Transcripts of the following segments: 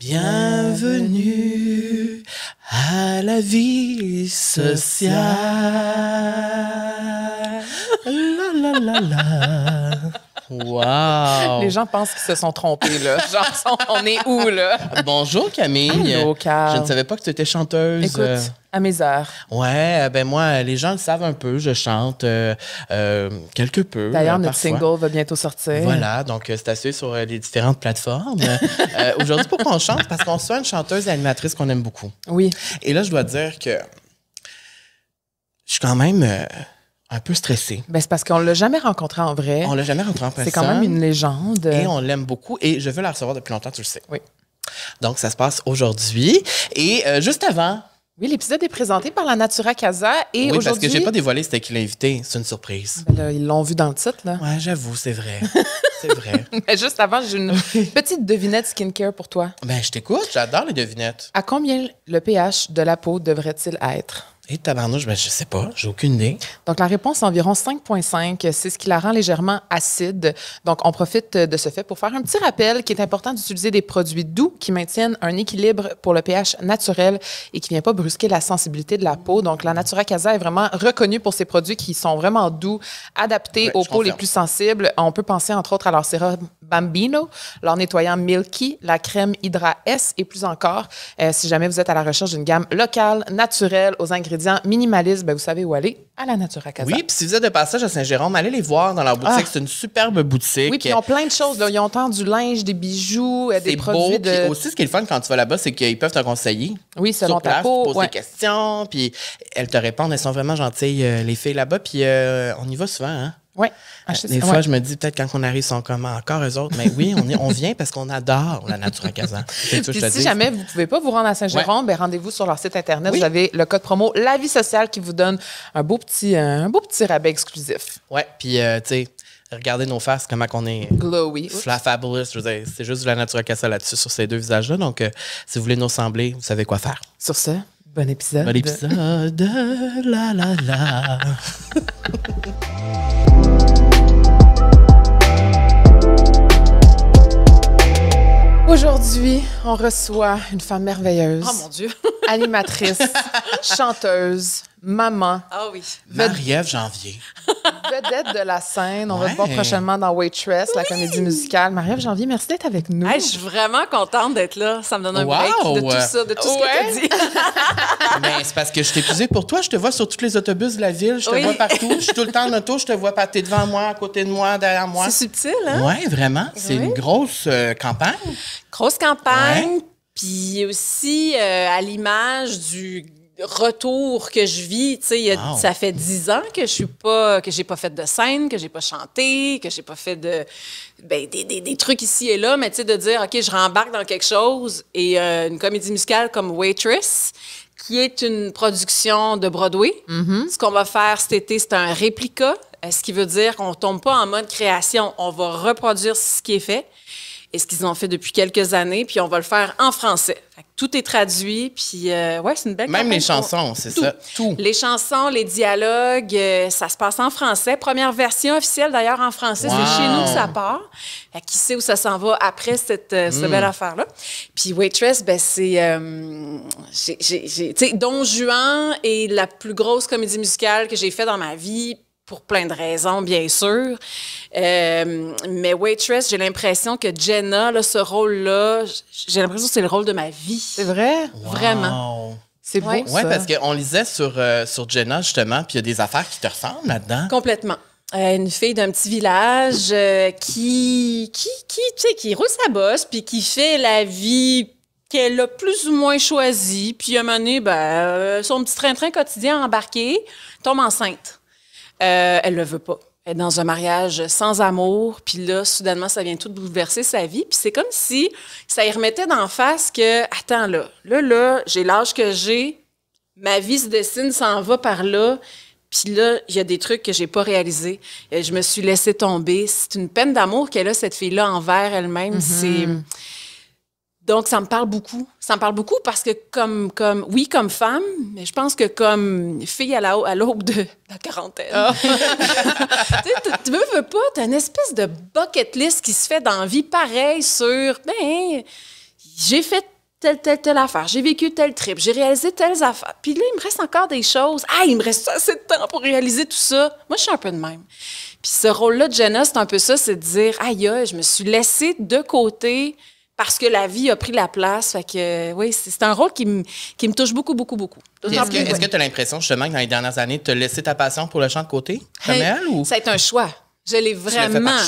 Bienvenue à la vie sociale. La la la la. Wow! Les gens pensent qu'ils se sont trompés, là. Genre, on est où, là? Bonjour, Camille. Bonjour, Je ne savais pas que tu étais chanteuse. Écoute, à mes heures. Ouais, euh, ben moi, les gens le savent un peu. Je chante euh, euh, quelque peu. D'ailleurs, notre single va bientôt sortir. Voilà, donc c'est assez sur les différentes plateformes. Aujourd'hui, pourquoi on chante? Parce qu'on soit une chanteuse et animatrice qu'on aime beaucoup. Oui. Et là, je dois dire que je suis quand même un peu stressé. Ben, c'est parce qu'on l'a jamais rencontré en vrai. On l'a jamais rencontré en personne. C'est quand même une légende. Et on l'aime beaucoup. Et je veux la recevoir depuis longtemps, tu le sais. Oui. Donc, ça se passe aujourd'hui. Et euh, juste avant. Oui, l'épisode est présenté par la Natura Casa. Et oui, parce que j'ai pas dévoilé c'était qui invité. C'est une surprise. Ben ils l'ont vu dans le titre, là. j'avoue, c'est vrai. c'est vrai. juste avant, j'ai une petite devinette skincare pour toi. Ben, je t'écoute. J'adore les devinettes. À combien le pH de la peau devrait-il être? Et tabarnouche, ben, je sais pas, j'ai aucune idée. Donc, la réponse environ 5,5. C'est ce qui la rend légèrement acide. Donc, on profite de ce fait pour faire un petit rappel qui est important d'utiliser des produits doux qui maintiennent un équilibre pour le pH naturel et qui ne vient pas brusquer la sensibilité de la peau. Donc, la Natura Casa est vraiment reconnue pour ses produits qui sont vraiment doux, adaptés aux peaux les plus sensibles. On peut penser, entre autres, à leur sérum Bambino, leur nettoyant Milky, la crème Hydra S et plus encore, euh, si jamais vous êtes à la recherche d'une gamme locale, naturelle, aux ingrédients disant « minimalistes, ben, vous savez où aller, à la Nature à Casa. Oui, puis si vous êtes de passage à Saint-Jérôme, allez les voir dans leur boutique. Ah. C'est une superbe boutique. Oui, puis ils ont plein de choses. Ils ont tant du linge, des bijoux, euh, des produits beau, aussi, ce qui est le fun quand tu vas là-bas, c'est qu'ils peuvent te conseiller. Oui, selon ta peau. Tu des questions, puis elles te répondent. Elles sont vraiment gentilles, euh, les filles là-bas. Puis euh, on y va souvent, hein? Oui. Ah, euh, des fois, je me dis peut-être quand on arrive, ils sont comme ah, encore eux autres. Mais oui, on, est, on vient parce qu'on adore la nature à Kazan. si jamais vous ne pouvez pas vous rendre à Saint-Jérôme, ouais. Ben, rendez-vous sur leur site Internet. Vous avez le code promo La vie sociale qui vous donne un beau petit, euh, un beau petit rabais exclusif. Oui, puis euh, regardez nos faces, comment on est glowy, fla fabulous. C'est juste de la nature à Kazan là-dessus, sur ces deux visages-là. Donc, si vous voulez nous ressembler, vous savez quoi faire. Sur ce, bon épisode. Bon épisode. la la la. Aujourd'hui, on reçoit une femme merveilleuse. Oh mon Dieu! animatrice, chanteuse, maman. Ah oui. Marie-Ève Janvier. Vedette de la scène. On va te voir prochainement dans Waitress, la comédie musicale. Marie-Ève Janvier, merci d'être avec nous. je suis vraiment contente d'être là. Ça me donne un de tout ça, de tout ce que tu dit. c'est parce que je t'ai épuisée pour toi. Je te vois sur tous les autobus de la ville. Je te vois partout. Je suis tout le temps en auto. Je te vois pas. devant moi, à côté de moi, derrière moi. C'est subtil, hein? Ouais, vraiment. C'est une grosse euh, campagne. Grosse campagne. Puis aussi euh, à l'image du retour que je vis, tu sais, ça fait dix ans que je suis pas, que j'ai pas fait de scène, que j'ai pas chanté, que j'ai pas fait de, ben, des, des, des, trucs ici et là, mais tu sais, de dire, OK, je rembarque dans quelque chose et euh, une comédie musicale comme Waitress, qui est une production de Broadway. Mm-hmm. Ce qu'on va faire cet été, c'est un réplica, euh, ce qui veut dire qu'on tombe pas en mode création, on va reproduire ce qui est fait et ce qu'ils ont fait depuis quelques années, puis on va le faire en français. tout est traduit, puis euh, ouais, c'est une belle Même les chansons, c'est ça, tout. Les chansons, les dialogues, euh, ça se passe en français. Première version officielle d'ailleurs en français, c'est chez nous que ça part. qui sait où ça s'en va après cette, euh, cette hmm. belle affaire-là. Puis Waitress, ben c'est... Don Juan est la plus grosse comédie musicale que j'ai faite dans ma vie, pour plein de raisons, bien sûr. Euh, mais Waitress, j'ai l'impression que Jenna, là, ce rôle-là, j'ai l'impression que c'est le rôle de ma vie. C'est vrai? Vraiment. C'est beau, ouais, ça. Oui, parce qu'on lisait sur, euh, sur Jenna, justement, puis il y a des affaires qui te ressemblent là-dedans. Complètement. Euh, une fille d'un petit village qui, qui, qui, tu sais, qui roule sa bosse, puis qui fait la vie qu'elle a plus ou moins choisie, puis à un moment donné, ben, son petit train-train quotidien embarqué tombe enceinte. Euh, elle le veut pas. Elle est dans un mariage sans amour, puis là, soudainement, ça vient tout bouleverser sa vie. Puis c'est comme si ça y remettait d'en face que, attends là, là, là, j'ai l'âge que j'ai, ma vie se dessine, s'en va par là. Puis là, il y a des trucs que j'ai pas réalisés. Je me suis laissée tomber. C'est une peine d'amour qu'elle a, cette fille-là, envers elle-même. Mhm. C'est donc, ça me parle beaucoup. Ça me parle beaucoup parce que, comme, comme oui, comme femme, mais je pense que comme fille à l'aube à de la quarantaine, ah. tu ne veux, veux, pas, tu as une espèce de bucket list qui se fait dans la vie pareille sur, ben, j'ai fait telle, telle, telle affaire, j'ai vécu tel trip, j'ai réalisé telles affaires. Puis là, il me reste encore des choses. Ah, il me reste assez de temps pour réaliser tout ça. Moi, je suis un peu de même. Puis ce rôle-là de Jenna, c'est un peu ça, c'est de dire, aïe, je me suis laissée de côté parce que la vie a pris la place. Fait que, oui, c'est un rôle qui me, touche beaucoup, beaucoup, beaucoup. Est-ce que tu as l'impression, justement, que dans les dernières années, tu as laissé ta passion pour le chant de côté, C'est Ça a un choix. Je l'ai vraiment. Par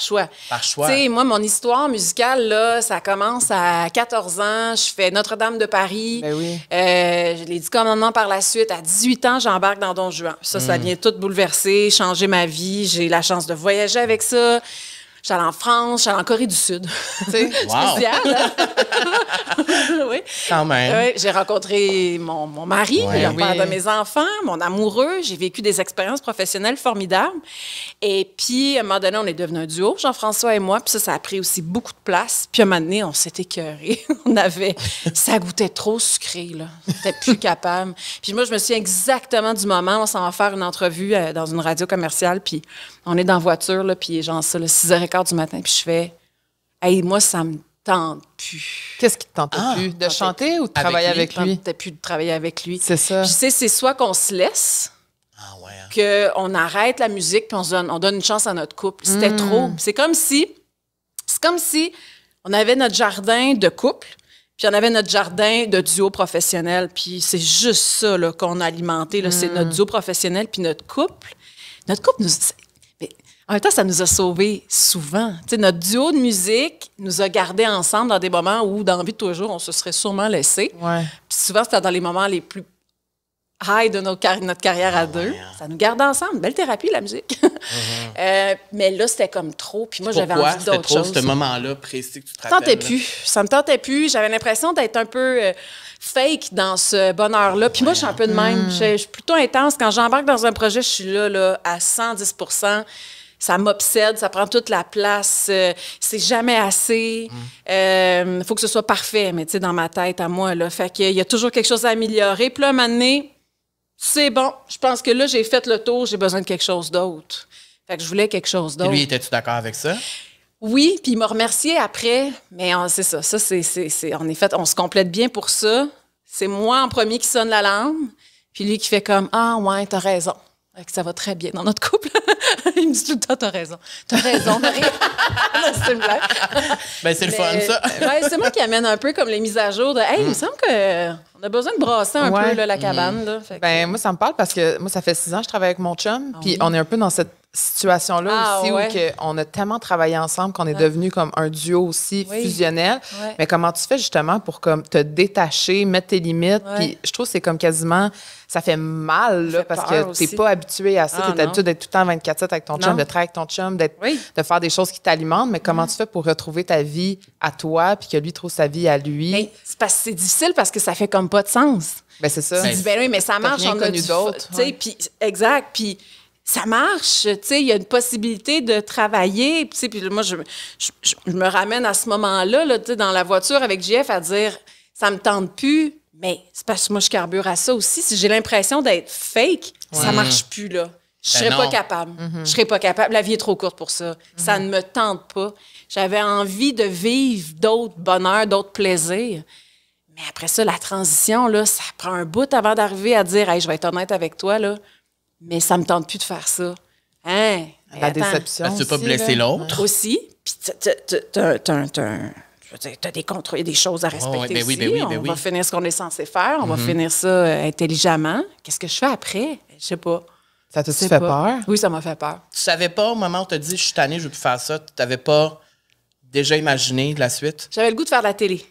choix. par choix. Tu sais, moi, mon histoire musicale, là, ça commence à 14 ans. Je fais Notre-Dame de Paris. Ben euh, je l'ai dit commandement par la suite. À 18 ans, j'embarque dans Don Juan. Ça, ça mm. vient tout bouleverser, changer ma vie. J'ai la chance de voyager avec ça. J'allais en France, j'allais en Corée du Sud. C'est spécial. oui. Quand même. j'ai rencontré mon, mon mari, le père de mes enfants, mon amoureux. J'ai vécu des expériences professionnelles formidables. Et puis, à un moment donné, on est devenu un duo, Jean-François et moi. Puis ça, ça a pris aussi beaucoup de place. Puis à un moment donné, on s'est écœurés. on avait... Ça goûtait trop sucré, là. J'étais plus capable. Puis moi, je me souviens exactement du moment où on s'en va faire une entrevue euh, dans une radio commerciale. Puis on est dans voiture, là, puis genre ça, le 6 h du matin, puis je fais Hey, moi, ça me tente plus. Qu'est-ce qui te tente ah, plus? De chanter ou de travailler avec lui? tu plus de travailler avec lui. C'est ça. je sais, c'est soit qu'on se laisse, ah, hein. qu'on arrête la musique, puis on, donne, une chance à notre couple. C'était hmm. trop. C'est comme si. C'est comme si on avait notre jardin de couple, puis on avait notre jardin de duo professionnel. Puis c'est juste ça qu'on a alimenté. C'est hmm. notre duo professionnel, puis notre couple. Notre couple, nous, en temps, ça nous a sauvés souvent. notre duo de musique nous a gardés ensemble dans des moments où, dans vie toujours, on se serait sûrement laissé. Ouais. Puis souvent, c'était dans les moments les plus high de notre, carrière à deux. Ça nous garde ensemble. Belle thérapie, la musique. Mm-hmm. Euh, mais là, c'était comme trop. Puis moi, j'avais envie d'autre chose. ce moment-là précis que tu te rappelles? Ça me tentait plus. Ça me tentait plus. J'avais l'impression d'être un peu euh, fake dans ce bonheur-là. Puis moi, je suis un peu de même. Mm. Je suis plutôt intense. Quand j'embarque dans un projet, je suis là, là à 110 ça m'obsède, ça prend toute la place, euh, c'est jamais assez. Il mm. euh, faut que ce soit parfait, mais tu sais, dans ma tête, à moi, là. Fait qu'il y a toujours quelque chose à améliorer. Puis là, un moment donné, c'est bon, je pense que là, j'ai fait le tour, j'ai besoin de quelque chose d'autre. Fait que je voulais quelque chose d'autre. Et Lui, était tu d'accord avec ça? Oui, puis il m'a remercié après, mais c'est ça, ça c'est, en on se complète bien pour ça. C'est moi en premier qui sonne la lampe, puis lui qui fait comme Ah, ouais, t'as raison que ça va très bien dans notre couple. il me dit tout le temps, t'as raison. T'as raison, Marie. c'est une ben, c'est le fun, ça. Ben, c'est moi qui amène un peu comme les mises à jour de Hey, il me mm. semble qu'on a besoin de brasser un peu la cabane. Mm. Ben, moi, ça me parle parce que moi, ça fait six ans que je travaille avec mon chum. Ah puis on est un peu dans cette situation-là ah, aussi où on a tellement travaillé ensemble qu'on est ah. devenu comme un duo aussi fusionnel. Mais comment tu fais justement pour comme te détacher, mettre tes limites? Puis je trouve que c'est comme quasiment ça fait mal parce que tu n'es pas habitué à ça. Ah, tu es habitué d'être tout le temps 24-7 avec ton chum, de travailler avec ton chum, de faire des choses qui t'alimentent. Mais comment tu fais pour retrouver ta vie à toi puis que lui trouve sa vie à lui? C'est difficile parce que ça fait comme pas de sens. Ben, c'est ça. Ben, ben oui, mais ça marche, on a connu d'autres. Exact. Puis ça marche, tu sais, il y a une possibilité de travailler, tu sais, puis moi, je, me ramène à ce moment-là, là, tu sais, dans la voiture avec JF à dire, ça me tente plus, mais c'est parce que moi, je carbure à ça aussi. Si j'ai l'impression d'être fake, ça ça marche plus, là. Je ben serais pas capable. Mm-hmm. Je serais pas capable. La vie est trop courte pour ça. Mm-hmm. Ça ne me tente pas. J'avais envie de vivre d'autres bonheurs, d'autres plaisirs. Mais après ça, la transition, là, ça prend un bout avant d'arriver à dire, hey, je vais être honnête avec toi, là mais ça me tente plus de faire ça. Hein? La déception. aussi. tu peux pas blesser l'autre. Aussi. Puis tu as des contrôles, des choses à respecter. Ben oui, mais aussi. Ben oui, on ben va finir ce qu'on est censé faire, on va mhm. finir ça euh, intelligemment. Qu'est-ce que je fais après? Je sais pas. Ça te fait peur? Oui, ça m'a fait peur. Tu savais pas au moment où tu as dit je suis tannée, je veux plus faire ça, tu t'avais pas déjà imaginé la suite? J'avais le goût de faire de la télé.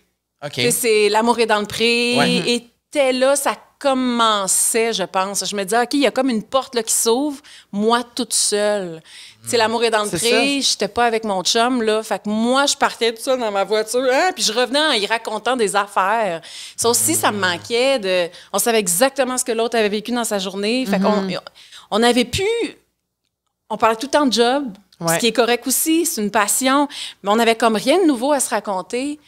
OK. C'est L'amour est dans le pré, et t'es là, ça commençait, je pense. Je me disais, OK, il y a comme une porte là, qui s'ouvre, moi toute seule. C'est l'amour est dans le je j'étais pas avec mon chum, là. Fait que moi, je partais tout seul dans ma voiture, hein, puis je revenais en y racontant des affaires. Ça aussi, ça me hmm. manquait de. On savait exactement ce que l'autre avait vécu dans sa journée. Fait qu'on n'avait hmm. on plus. On parlait tout le temps de job, ce qui est correct aussi, c'est une passion, mais on n'avait comme rien de nouveau à se raconter.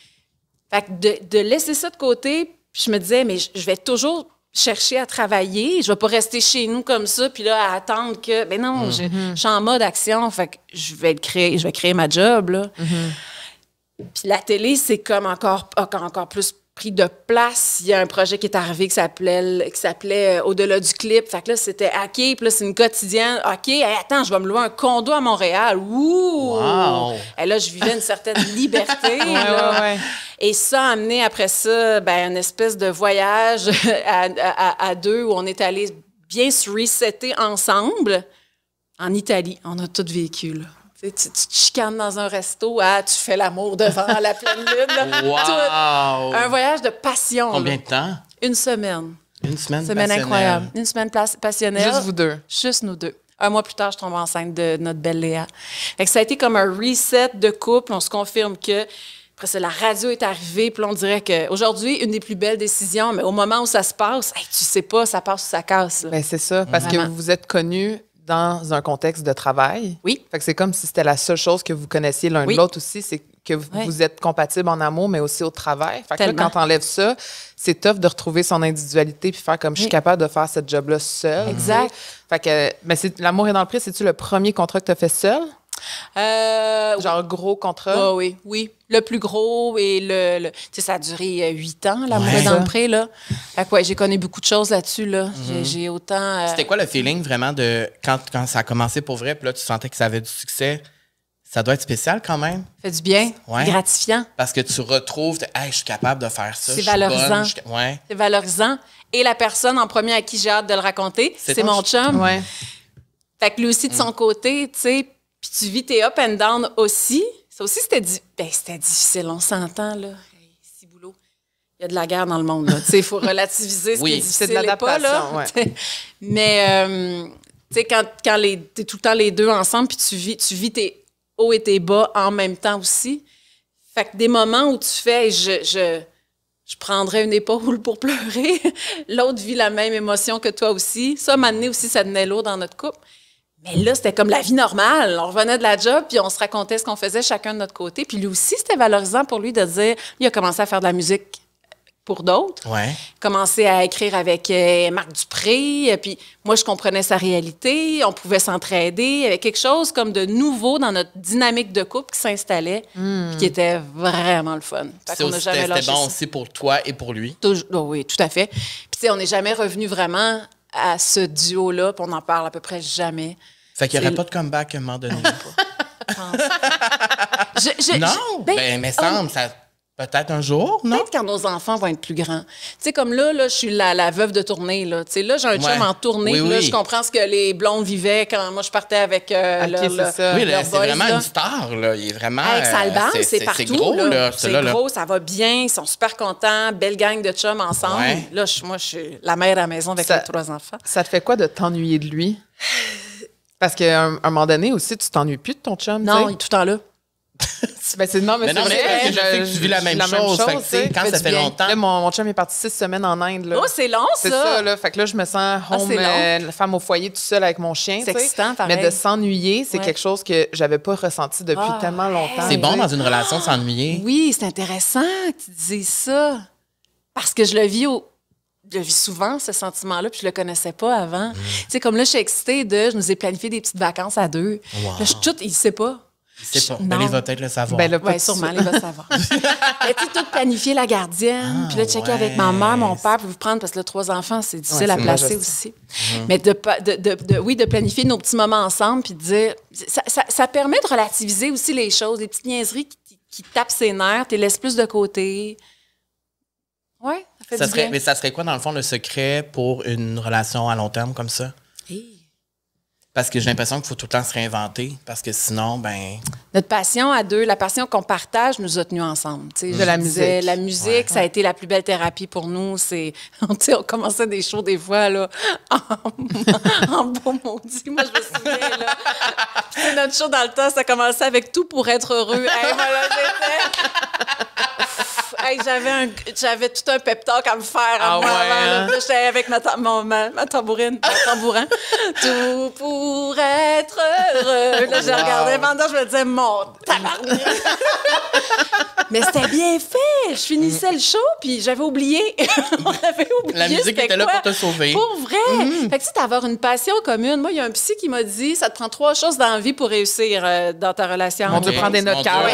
Fait que de, de laisser ça de côté, je me disais, mais je vais toujours chercher à travailler. Je vais pas rester chez nous comme ça, puis là, à attendre que. Ben non, je, mhm. suis en mode action, fait que je vais, créer, je vais créer ma job, là. Mhm. Puis la télé, c'est comme encore, encore plus de place. Il y a un projet qui est arrivé qui s'appelait, qui s'appelait euh, Au-delà du clip. Fait que là, c'était OK, puis là, c'est une quotidienne. OK, attends, je vais me louer un condo à Montréal. Ouh! Et là, je vivais une certaine liberté. Et ça a amené après ça, ben, une espèce de voyage à, deux où on est allé bien se resetter ensemble en Italie. On a tout vécu, là. Tu, te chicanes dans un resto, ah, tu fais l'amour devant la pleine lune. Wow. un voyage de passion. Combien de temps? Une semaine. Une semaine, semaine incroyable. Une semaine passionnelle. Juste vous deux. Juste nous deux. Un mois plus tard, je tombe enceinte de notre belle Léa. et que ça a été comme un reset de couple. On se confirme que après ça, la radio est arrivée, puis on dirait qu'aujourd'hui, une des plus belles décisions, mais au moment où ça se passe, tu sais pas, ça passe ou ça casse. Ben, c'est ça, parce que vous vous êtes connus dans un contexte de travail. Oui. Fait que c'est comme si c'était la seule chose que vous connaissiez l'un de l'autre aussi, c'est que vous, êtes compatible en amour, mais aussi au travail. Fait que là, quand t'enlèves ça, c'est tough de retrouver son individualité puis faire comme je suis capable de faire cette job-là seule. Exact. Fait que, mais l'amour est dans le prix, c'est-tu le premier contrat que t'as fait seul? Euh, Genre gros contrat? Ah oui, oui. Le plus gros et le. ça a duré euh, huit ans, la ouais. dans là. Fait que, j'ai connu beaucoup de choses là-dessus, là. Mhm. J'ai autant. Euh, C'était quoi le feeling vraiment de. Quand, quand ça a commencé pour vrai, puis là, tu sentais que ça avait du succès? Ça doit être spécial quand même. Fait du bien, gratifiant. Parce que tu retrouves, je suis capable de faire ça. C'est valorisant. C'est valorisant. Et la personne en premier à qui j'ai hâte de le raconter, c'est mon chum. Fait que lui aussi de son mm. côté, tu sais, puis tu vis tes up and down aussi. Ça aussi, c'était ben, difficile, on s'entend, là. Hey, boulot. Il y a de la guerre dans le monde, là. Il faut relativiser ce qui est difficile de l'adaptation. Mais, euh, tu sais, quand, quand tu es tout le temps les deux ensemble, puis tu vis, tu vis tes hauts et tes bas en même temps aussi. Fait que des moments où tu fais, je, je je prendrais une épaule pour pleurer. L'autre vit la même émotion que toi aussi. Ça, ma donné aussi, ça devenait lourd dans notre couple. Mais là, c'était comme la vie normale. On revenait de la job, puis on se racontait ce qu'on faisait chacun de notre côté. Puis lui aussi, c'était valorisant pour lui de dire, il a commencé à faire de la musique pour d'autres. Ouais. commencé à écrire avec euh, Marc Dupré. Euh, puis moi, je comprenais sa réalité. On pouvait s'entraider. avec quelque chose comme de nouveau dans notre dynamique de couple qui s'installait, et hmm. qui était vraiment le fun. C'était bon aussi pour toi et pour lui. Oh oui, tout à fait. Puis on n'est jamais revenu vraiment à ce duo-là, puis on n'en parle à peu près jamais. Fait qu'il n'y aurait pas de comeback à un moment donné. je, je, non, ben, ben, mais semble, ça Peut-être un jour, non? Peut-être quand nos enfants vont être plus grands. Tu sais, comme là, là je suis la, veuve de tournée. Là, tu sais, là j'ai un chum en tournée. je comprends ce que les blondes vivaient quand moi, je partais avec euh, okay, leur, ça. Oui, c'est vraiment une star. Là. Il est vraiment... Avec Salban, euh, c'est partout. C'est gros, là. C'est gros, ça va bien. Ils sont super contents. Belle gang de chums ensemble. Là, moi, je suis la mère à la maison avec ça, trois enfants. Ça te fait quoi de t'ennuyer de lui? Parce qu'à un, moment donné aussi, tu t'ennuies plus de ton chum. Non, il est tout le temps là. ben c'est non, mais, mais c'est vrai. je, sais vis la même, chose. quand ça fait longtemps. mon, mon, chum est parti six semaines en Inde. Là. Oh, c'est long, ça. là. Fait que là, je me sens ah, home, euh, femme au foyer, tout seul avec mon chien. C'est excitant, Mais de s'ennuyer, c'est quelque chose que j'avais pas ressenti depuis ah, tellement longtemps. C'est bon dans une relation s'ennuyer. Oui, c'est intéressant que tu dises ça. Parce que je le vis je vis souvent ce sentiment-là, puis je le connaissais pas avant. c'est mm. comme là, je suis excitée de, je nous ai planifié des petites vacances à deux. je suis toute, il sait pas. C'est Ben, les va peut-être le savoir. Ben, le sûrement, les va savoir. mais tu tout planifier la gardienne, ah, puis là, checker avec ma mère, mon père, pour vous prendre, parce que là, trois enfants, c'est difficile à placer aussi. Mhm. Mais de, de, oui, de planifier nos petits moments ensemble, puis de dire. Ça, permet de relativiser aussi les choses, les petites niaiseries qui, tapent ses nerfs, tu les laisses plus de côté. Oui, ça fait ça du bien. Mais ça serait quoi, dans le fond, le secret pour une relation à long terme comme ça? Parce que j'ai l'impression qu'il faut tout le temps se réinventer, parce que sinon, ben. Notre passion à deux, la passion qu'on partage, nous a tenus ensemble. je la musique. La musique, ça a été la plus belle thérapie pour nous. on, commençait des shows des fois là, en, beau maudit. Moi, je me souviens là. notre show dans le temps, ça commençait avec tout pour être heureux. Hey, j'avais, j'avais tout un pep talk à me faire. Ah hein? J'étais avec ma, ma, tambourine, tambourin. tout pour être heureux. Là, je regardé pendant, je me disais, mon Mais c'était bien fait. Je finissais le show, puis j'avais oublié. On avait oublié. La musique était, là pour te sauver. Pour vrai. Mm-hmm. Fait que, tu sais, avoir une passion commune. Moi, il y a un psy qui m'a dit, ça te prend trois choses dans la vie pour réussir euh, dans ta relation. On okay. des notes, car.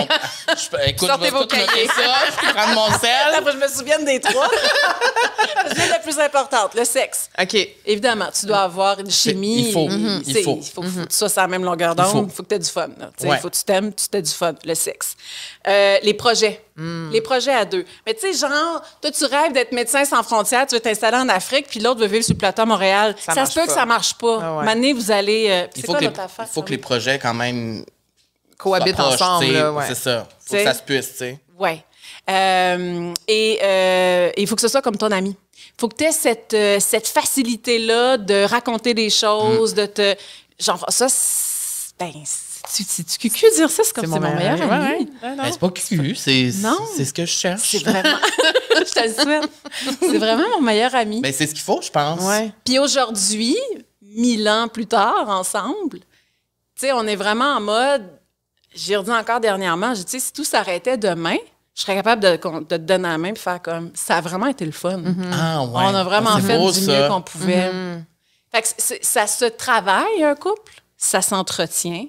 Écoute, Sortez vos noter vais prendre mon sel. Après, je me souviens des trois. je la plus importante, le sexe. OK. Évidemment, tu dois avoir une chimie. Il faut. Il faut. Il faut, que tu sois sur la même longueur d'onde. Il faut que tu aies du fun. Il faut que tu t'aimes, tu aies du fun, le sexe. Euh, les projets. Hmm. Les projets à deux. Mais tu sais, genre, toi, tu rêves d'être médecin sans frontières, tu veux t'installer en Afrique, puis l'autre veut vivre sur le plateau Montréal. Ça, se peut que ça marche pas. Ah vous allez. Euh, il faut, que, les, faut que les projets, quand même, cohabitent ensemble. C'est ça. Faut que ça se puisse, tu sais. Ouais. Euh, et euh, il faut que ce soit comme ton ami. Il faut que tu aies cette, euh, cette facilité-là de raconter des choses, mm. de te. Genre, ça, ben, c'est tu cucu dire ça, c'est comme c'est mon, meilleur, ami. Ben, c'est pas cucu, c'est c'est ce que je cherche. C'est vraiment je te le souhaite. C'est vraiment mon meilleur ami. mais ben, c'est ce qu'il faut, je pense. Puis aujourd'hui, mille ans plus tard, ensemble, tu sais, on est vraiment en mode. J'ai redit encore dernièrement, je sais, si tout s'arrêtait demain, je serais capable de, te donner la main et faire comme ça a vraiment été le fun. Mhm. ah, ouais. On a vraiment ah, fait du mieux qu'on pouvait. Mhm. ça se travaille, un couple, ça s'entretient.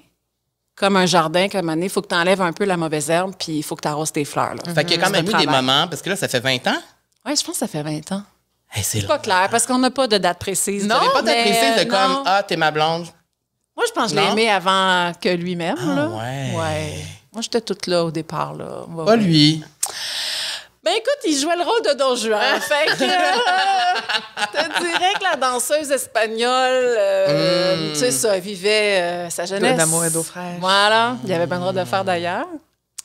Comme un jardin, comme nez. il faut que tu enlèves un peu la mauvaise herbe puis il faut que tu arroses tes fleurs. Là. Fait y a quand mhm. même eu des moments, parce que là, ça fait 20 ans. Oui, je pense que ça fait 20 ans. c'est pas clair, parce qu'on n'a pas de date précise. Non, pas de date précise de euh, comme Ah, t'es ma blonde. Moi, je pense que je l'ai aimé avant que lui-même. Ah, ouais. ouais. Moi, j'étais toute là au départ. Là. Pas lui. Ben écoute, il jouait le rôle de Don Juan. Ah. fait que euh, je te dirais que la danseuse espagnole, euh, hmm. tu sais, ça vivait euh, sa jeunesse. Un et d'eau fraîche. Voilà, il y avait bien le droit de le faire d'ailleurs.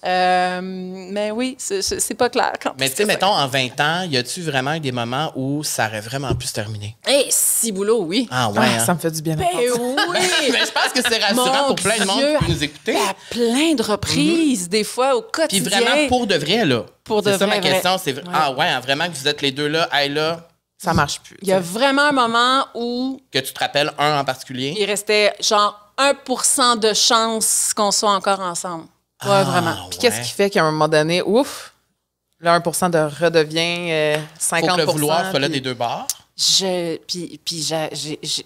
Euh, mais oui, c'est pas clair. Quand mais tu sais, mettons, en 20 ans, y a-tu vraiment des moments où ça aurait vraiment pu se terminer? Eh, si boulot, oui. Ah ouais. Ah, hein. Ça me fait du bien. Ben oui. mais ben, je pense que c'est rassurant pour plein de monde qui nous écouter. À plein de reprises, des fois, au quotidien. Puis vraiment pour de vrai, là. Pour de vrai. C'est ça ma question. C'est ah ouais, hein, vraiment que vous êtes les deux là, elle là ça marche plus. Il y a vraiment un moment où. Que tu te rappelles un en particulier? Il restait genre 1 de chance qu'on soit encore ensemble. Ouais, ah, vraiment. Puis qu'est-ce qui fait qu'à un moment donné, ouf, le 1 de redevient 50 euh, le vouloir fallait des deux barres. Je, puis, puis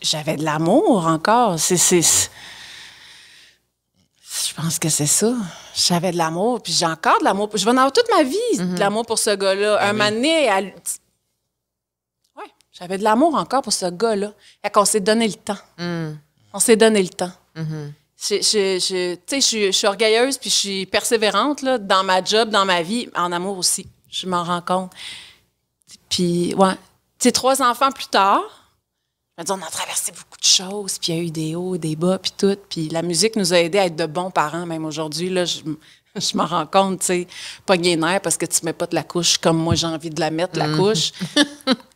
j'avais de l'amour encore. C'est, je pense que c'est ça. J'avais de l'amour, puis j'ai encore de l'amour. Je vais en avoir toute ma vie de mm-hmm. l'amour pour ce gars-là. Ben un moment donné, ouais, j'avais de l'amour encore pour ce gars-là. Fait qu'on s'est donné le temps. Mm. On s'est donné le temps. Mm-hmm je, je, suis orgueilleuse puis je suis persévérante dans ma job, dans ma vie, en amour aussi. Je m'en rends compte. Puis, ouais. trois enfants plus tard, on a traversé beaucoup de choses, puis il y a eu des hauts, des bas, puis tout. Puis la musique nous a aidés à être de bons parents, même aujourd'hui. Là, je, je m'en rends compte, tu sais, pas gainer parce que tu mets pas de la couche comme moi j'ai envie de la mettre, la mm. couche.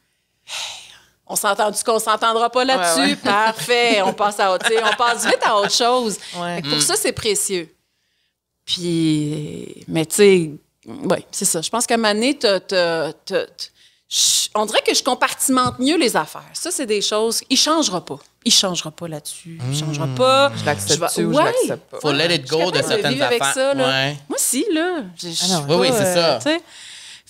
On s'entend du qu'on s'entendra pas là-dessus. Parfait. On passe à autre, on passe vite à autre chose. Pour mm. ça, c'est précieux. Puis, mais tu sais, oui, c'est ça. Je pense qu'à Mané, on dirait que je compartimente mieux les affaires. Ça, c'est des choses. Il changera pas. Il changera pas là-dessus. Il changera mm. pas. Je l'accepte ou je l'accepte Faut let it go de certaines affaires. Moi aussi, là. Ah oui, oui, c'est ça. Euh,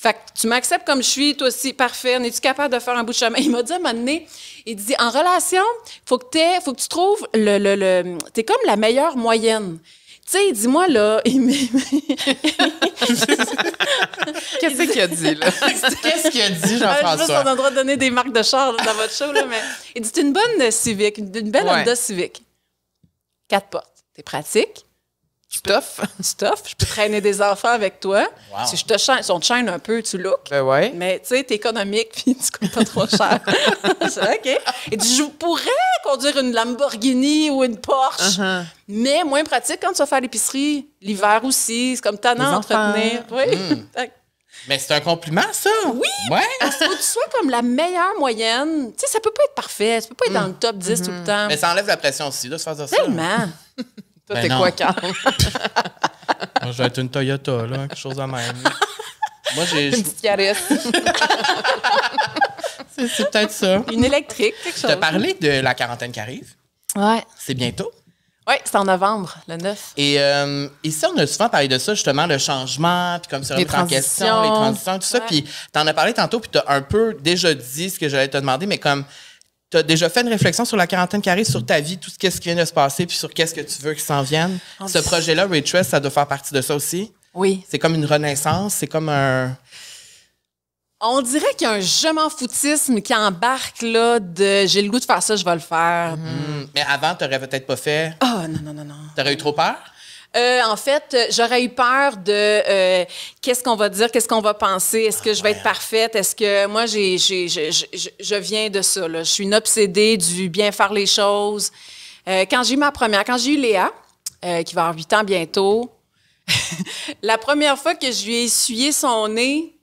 fait que tu m'acceptes comme je suis, toi aussi, parfait. nes tu capable de faire un bout de chemin? Il m'a dit à un moment donné, il dit, en relation, faut que faut que tu trouves le, le, le t'es comme la meilleure moyenne. Tu sais, il dit, moi là. Qu'est-ce qu'il a dit, là? Qu'est-ce qu'il a dit, Jean-François? Je sais pas si on a le droit de donner des marques de char dans votre show, là, mais il dit, une bonne civique, une belle Honda civique. Quatre portes. T'es pratique, Stuff. Stuff. Je peux traîner des enfants avec toi. Si je te si on te chaîne un peu, tu looks. Ben mais tu sais, t'es économique, puis tu coûtes pas trop cher. OK. Et je pourrais conduire une Lamborghini ou une Porsche, uh-huh. mais moins pratique quand tu vas faire l'épicerie. L'hiver aussi, c'est comme tannant à entretenir. Oui. Hmm. Mais c'est un compliment, ça! Oui! Ouais. Parce tu sois comme la meilleure moyenne. Tu sais, ça peut pas être parfait. Ça peut pas être hmm. dans le top 10 tout le hmm. temps. Mais ça enlève la pression aussi, de se faire ça. Tellement! Ben t'es quoi, Carl? je vais être une Toyota, là, quelque chose à même. Moi, j'ai. Une petite caresse. c'est peut-être ça. Une électrique, quelque chose. Tu as parlé de la quarantaine qui arrive. Ouais. C'est bientôt. Oui, c'est en novembre, le 9. Et euh, ici, on a souvent parlé de ça, justement, le changement, puis comme ça, les en question, les transitions, tout ça. Puis, tu en as parlé tantôt, puis tu as un peu déjà dit ce que j'allais te demander, mais comme tu as déjà fait une réflexion sur la quarantaine carrée, sur ta vie, tout ce, ce qui vient de se passer, puis sur qu'est-ce que tu veux que s'en vienne. ce projet-là, Trust, ça doit faire partie de ça aussi. Oui. C'est comme une renaissance, c'est comme un. On dirait qu'il y a un je m'en foutisme qui embarque là de j'ai le goût de faire ça, je vais le faire. Hmm. Mais avant, tu t'aurais peut-être pas fait. Oh non, non, non, non. T'aurais eu trop peur? Euh, en fait, euh, j'aurais eu peur de euh, qu'est-ce qu'on va dire, qu'est-ce qu'on va penser, est-ce que je vais être parfaite, est-ce que moi, je viens de ça. Là. Je suis une obsédée du bien faire les choses. quand j'ai eu ma première, quand j'ai eu Léa, qui va avoir 8 ans bientôt, la première fois que je lui ai essuyé son nez,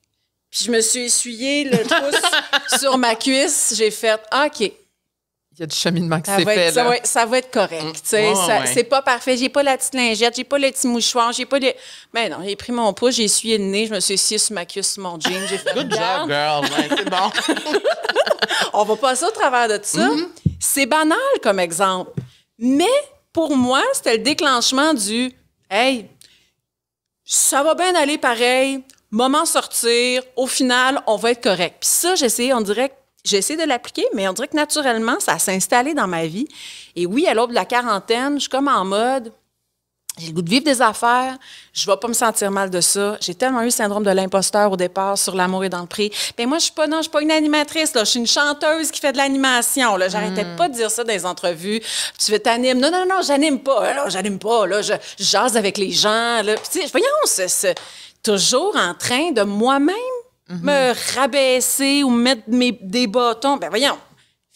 puis je me suis essuyé le pouce sur ma cuisse, j'ai fait OK il y a du cheminement qui s'est fait. Ça, Va, ça va être correct. Mm. C'est pas parfait. J'ai pas la petite lingette, j'ai pas le petit mouchoir, j'ai pas le. Mais ben non, j'ai pris mon pouce, j'ai essuyé le nez, je me suis essuyé sur ma cuisse, mon jean. J'ai fait Good job, girl. c'est bon. On va passer au travers de ça. Mm-hmm. C'est banal comme exemple. Mais pour moi, c'était le déclenchement du Hey, ça va bien aller pareil moment sortir, au final, on va être correct. Puis ça, j'ai essayé on dirait, j'essaie de l'appliquer, mais on dirait que naturellement, ça s'est installé dans ma vie. Et oui, à l'aube de la quarantaine, je suis comme en mode, j'ai le goût de vivre des affaires, je ne vais pas me sentir mal de ça. J'ai tellement eu le syndrome de l'imposteur au départ sur l'amour et dans le prix. Mais ben, moi, je suis non, suis pas une animatrice, Je suis une chanteuse qui fait de l'animation, là. J'arrêtais hmm. pas de dire ça dans les entrevues. Tu veux t'animer? Non, non, non, j'anime pas, là. J'anime pas, là. Je, jase avec les gens, là. voyons, c'est toujours en train de moi-même Mm-hmm. me rabaisser ou mettre mes, des bâtons. Ben voyons.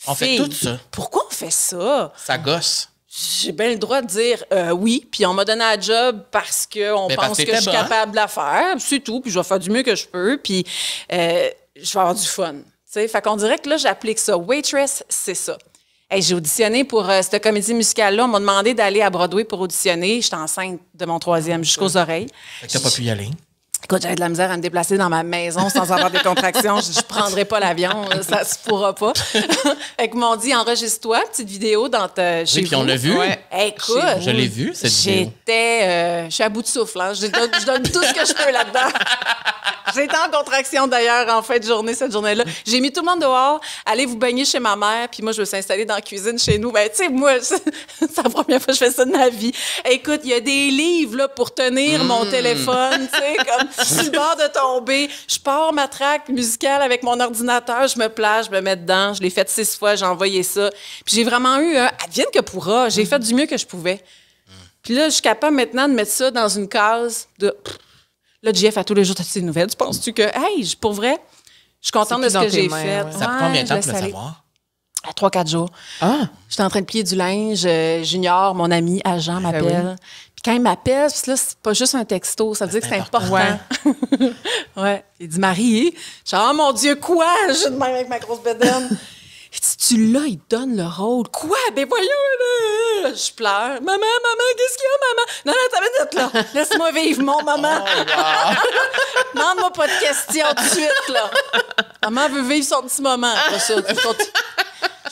On fait tout ça. Pourquoi on fait ça? Ça gosse. J'ai bien le droit de dire euh, oui, puis on m'a donné un job parce qu'on ben, pense que, je suis capable de la faire, c'est tout, puis je vais faire du mieux que je peux, puis euh, je vais avoir du fun. Fait qu'on dirait que là, j'applique ça. Waitress, c'est ça. j'ai auditionné pour euh, cette comédie musicale-là. On m'a demandé d'aller à Broadway pour auditionner. J'étais enceinte de mon troisième jusqu'aux oreilles. Fait que t'as pas pu y aller. Écoute, j'avais de la misère à me déplacer dans ma maison sans avoir des contractions. Je ne prendrai pas l'avion, ça se pourra pas. fait que m'ont dit, enregistre-toi, petite vidéo dans ta, chez oui, puis on l'a vu. Écoute, je l'ai vu, cette vidéo. J'étais... Euh, je suis à bout de souffle. Hein. Je, donne, tout ce que je peux là-dedans. J'étais en contraction, d'ailleurs, en fin de journée, cette journée-là. J'ai mis tout le monde dehors. Allez vous baigner chez ma mère. Puis moi, je veux s'installer dans la cuisine chez nous. Ben, tu sais, moi, c'est la première fois que je fais ça de ma vie. Écoute, il y a des livres là, pour tenir mm. mon téléphone, tu sais, comme... Je suis bord de tomber. Je pars ma traque musicale avec mon ordinateur, je me place, je me mets dedans. Je l'ai fait six fois, j'ai envoyé ça. Puis j'ai vraiment eu un advienne ah, que pourra. J'ai fait du mieux que je pouvais. Puis là, je suis capable maintenant de mettre ça dans une case de. Là, GF à tous les jours, t'as-tu nouvelles? Tu penses-tu que, hey, pour vrai, je suis contente de ce que j'ai fait. Ça prend combien de temps savoir? à 3-4 jours. Ah! J'étais en train de plier du linge. Euh, junior, mon ami, agent, ben m'appelle. Puis quand il m'appelle, là, c'est pas juste un texto, ça veut ben, dire que c'est important. Ouais. Il dit Marie, je dis, oh mon Dieu, quoi? Je de même avec ma grosse bedaine. il tu l'as, il donne le rôle. Quoi? Ben voyons, là. Je pleure. Maman, maman, qu'est-ce qu'il y a, maman? Non, non, t'as minute, là. Laisse-moi vivre mon maman. Oh, Demande-moi pas de questions tout de suite, là. Maman veut vivre son petit moment.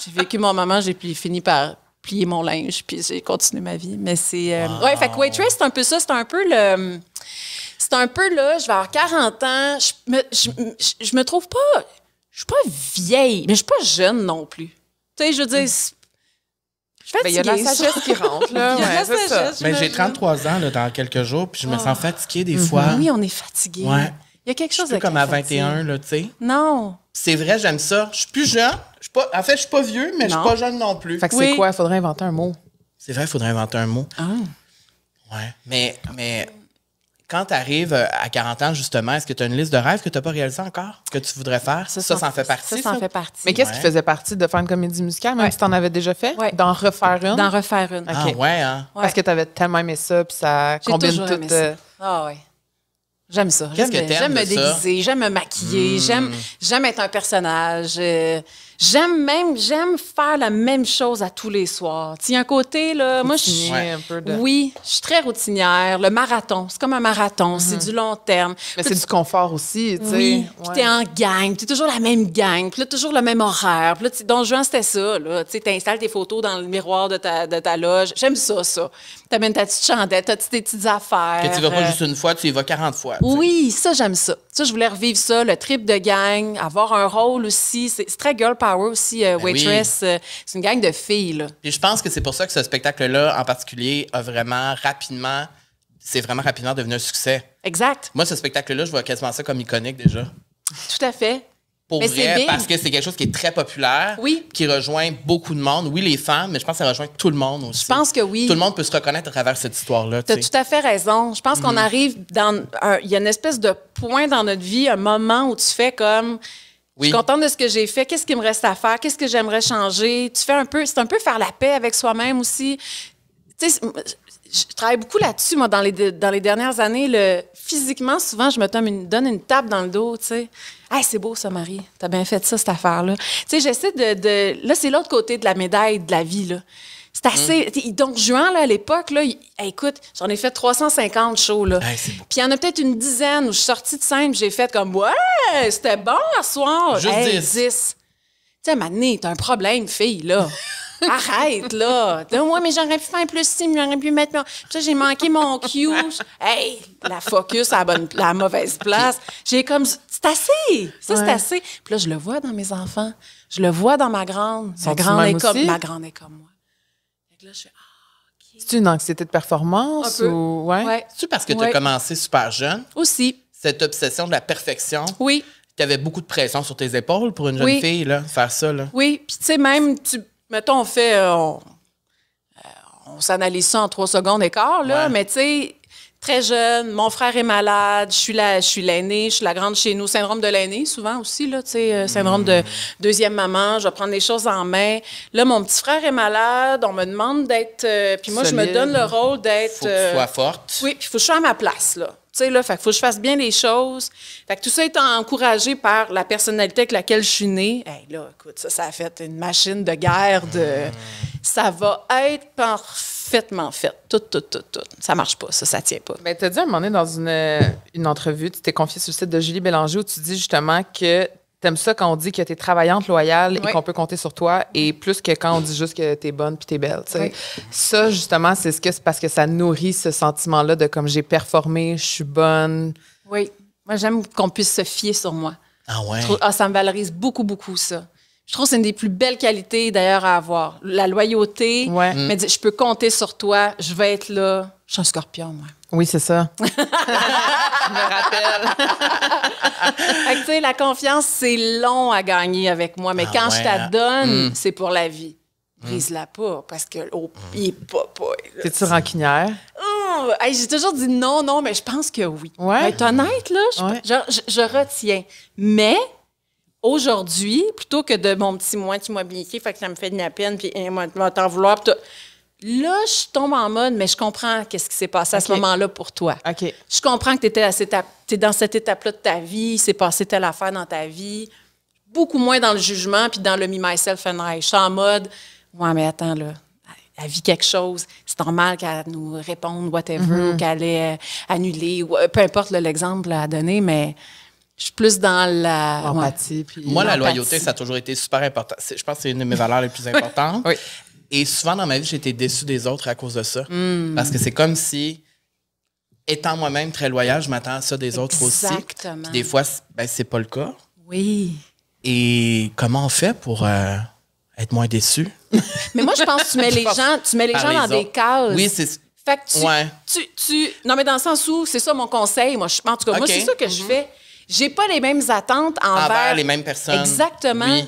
J'ai vécu mon moment, j'ai fini par plier mon linge, puis j'ai continué ma vie. Mais c'est. Euh, ouais, fait que Waitress, c'est un peu ça. C'est un peu le. C'est un peu là, je vais avoir 40 ans, je me, me trouve pas. Je suis pas vieille, mais je suis pas jeune non plus. Tu sais, je veux dire. Mm. Je suis ben, Il y a la sagesse qui rentre. Là. Mais j'ai 33 ans là, dans quelques jours, puis je me sens ah. fatiguée des mm-hmm. fois. Oui, on est fatigué. Ouais. Il y a quelque chose comme à 21, là, tu sais. Non. C'est vrai, j'aime ça. Je suis plus jeune, suis pas, en fait, je suis pas vieux, mais je suis pas jeune non plus. Fait que c'est quoi? faudrait inventer un mot. C'est vrai, il faudrait inventer un mot. Ah. Ouais. Mais, mais quand tu arrives euh, à 40 ans, justement, est-ce que tu as une liste de rêves que tu n'as pas réalisé encore, que tu voudrais faire? Ça, ça, en fait partie. Ça, ça en fait partie. Mais qu'est-ce qui faisait partie de faire une comédie musicale, même si tu en avais déjà fait? Oui. D'en refaire une? D'en refaire une. Ah ouais, hein? Parce que tu avais tellement aimé ça, puis ça combine tout. Euh, ça. Ah ouais. J'aime ça. J'aime me déguiser, j'aime me maquiller, j'aime, hmm. j'aime être un personnage. Euh, J'aime même, j'aime faire la même chose à tous les soirs. Tu un côté, là, moi, je suis. Oui, je suis très routinière. Le marathon, c'est comme un marathon, c'est mm-hmm. du long terme. Mais c'est du confort aussi, tu sais. Oui, puis t'es en gang, Tu es toujours la même gang, puis là, toujours le même horaire. Puis là, Don juin c'était ça, là. Tu sais, t'installes tes photos dans le miroir de ta, loge. J'aime ça, ça. Tu amènes ta petite chandelle, t'as tes petites affaires. Que tu vas pas juste une fois, tu y vas 40 fois. Oui, ça, j'aime ça. Ça, je voulais revivre ça, le trip de gang, avoir un rôle aussi. C'est très girl aussi, euh, ben Waitress. Euh, c'est une gang de filles. Et je pense que c'est pour ça que ce spectacle-là, en particulier, a vraiment rapidement. C'est vraiment rapidement devenu un succès. Exact. Moi, ce spectacle-là, je vois quasiment ça comme iconique déjà. Tout à fait. Pour vrai, parce que c'est quelque chose qui est très populaire, oui. qui rejoint beaucoup de monde. Oui, les femmes, mais je pense que ça rejoint tout le monde aussi. Je pense que oui. Tout le monde peut se reconnaître à travers cette histoire-là. Tu as tout à fait raison. Je pense qu'on mhm. arrive dans... Il y a une espèce de point dans notre vie, un moment où tu fais comme... Je suis contente de ce que j'ai fait. Qu'est-ce qui me reste à faire? Qu'est-ce que j'aimerais changer? Tu fais un peu, c'est un peu faire la paix avec soi-même aussi. Tu sais, je travaille beaucoup là-dessus, moi, dans les, dans les dernières années. Le, physiquement, souvent, je me donne une tape dans le dos, tu sais. Hey, c'est beau ça, Marie. T'as bien fait ça, cette affaire-là. Tu sais, j'essaie de, de, Là, c'est l'autre côté de la médaille de la vie, là. C'est assez. Mm. Donc, juin, là, à l'époque, là, écoute, j'en ai fait 350 shows. Là. puis il y en a peut-être une dizaine où je suis sortie de scène j'ai fait comme Ouais, c'était bon à soir. Juste hey, 10. 10. Tu sais, t'as un problème, fille, là. Arrête, là. moi mais j'aurais pu faire plus si, j'aurais pu mettre. Puis j'ai manqué mon cue. Hey, la focus à la, mauvaise place. J'ai comme. C'est assez. Ça, c'est assez. Puis là, je le vois dans mes enfants. Je le vois dans ma grande. Ma Ma grande est comme moi là, ah, C'est une anxiété de performance? Ou... Ouais. parce que tu as commencé super jeune? Aussi. Cette obsession de la perfection? Oui. Tu avais beaucoup de pression sur tes épaules pour une jeune fille, là, faire ça, Oui. Puis, tu sais, même, tu... mettons, on fait. Euh, euh, on, s'analyse ça en trois secondes et quart, là, mais tu sais très jeune, mon frère est malade, je suis la, je suis l'aînée, je suis la grande chez nous, syndrome de l'aînée souvent aussi là, tu sais, euh, syndrome de mm. deuxième maman, je vais prendre les choses en main. Là mon petit frère est malade, on me demande d'être euh, puis moi je me donne le rôle d'être faut que tu sois euh, forte. Oui, puis faut que je sois à ma place là. Tu sais là, fait que faut que je fasse bien les choses. Fait que tout ça est encouragé par la personnalité avec laquelle je suis née. là, écoute, ça ça a fait une machine de guerre de mm. ça va être parfait parfaitement faite. Tout, tout, tout, tout. Ça marche pas, ça, ça tient pas. Mais ben, t'as dit à un moment donné dans une, euh, une entrevue, tu t'es confié sur le site de Julie Bélanger où tu dis justement que t'aimes ça quand on dit que es travaillante, loyale et qu'on peut compter sur toi et plus que quand on dit juste que es bonne puis es belle. Ça, justement, c'est ce que c'est parce que ça nourrit ce sentiment-là de comme j'ai performé, je suis bonne. Oui. Moi, j'aime qu'on puisse se fier sur moi. Ah ouais. Ah, ça me valorise beaucoup, beaucoup, ça. Je trouve que c'est une des plus belles qualités d'ailleurs à avoir. La loyauté. Mais je peux compter sur toi, je vais être là. Je suis un scorpion, moi. Oui, c'est ça. je me rappelle. tu sais, la confiance, c'est long à gagner avec moi, mais ah quand je t'adonne, mm. c'est pour la vie. Mm. Brise-la pas, parce que oh, mm. il est pas T'es-tu rancunière? Oh! j'ai toujours dit non, non, mais je pense que oui. Ouais. Être honnête, là, je, je retiens. Mais aujourd'hui, plutôt que de mon petit moi, qui m'as fait que ça me fait de la peine, puis hey, hein, moi, t'en vouloir. là, je tombe en mode, mais je comprends qu'est-ce qui s'est passé à ce moment-là pour toi. Je comprends que tu étais à dans cette étape-là de ta vie, il s'est passé telle affaire dans ta vie. Beaucoup moins dans le jugement, puis dans le me, myself and I. Je suis en mode, ouais, mais attends, là, elle vit quelque chose, c'est normal qu'elle nous réponde whatever, mm-hmm. ou qu'elle ait annulé, ou, euh, peu importe l'exemple à donner, mais je suis plus dans la Moi, la loyauté, ça a toujours été super important. Je pense que c'est une de mes valeurs les plus importantes. Et souvent dans ma vie, j'ai été déçue des autres à cause de ça. Hmm. Parce que c'est comme si, étant moi-même très loyal, je m'attends à ça des autres aussi. Exactement. des fois, ben, c'est pas le cas. Oui. Et comment on fait pour euh, être moins déçu? mais moi, je pense que tu mets les gens, tu mets les gens dans des cases. Oui, c'est ça. tu, Non, mais dans le sens où, c'est ça mon conseil. Moi, je, en tout cas, moi, c'est ça que je mm-hmm. fais j'ai pas les mêmes attentes envers, les mêmes personnes. Exactement. Oui.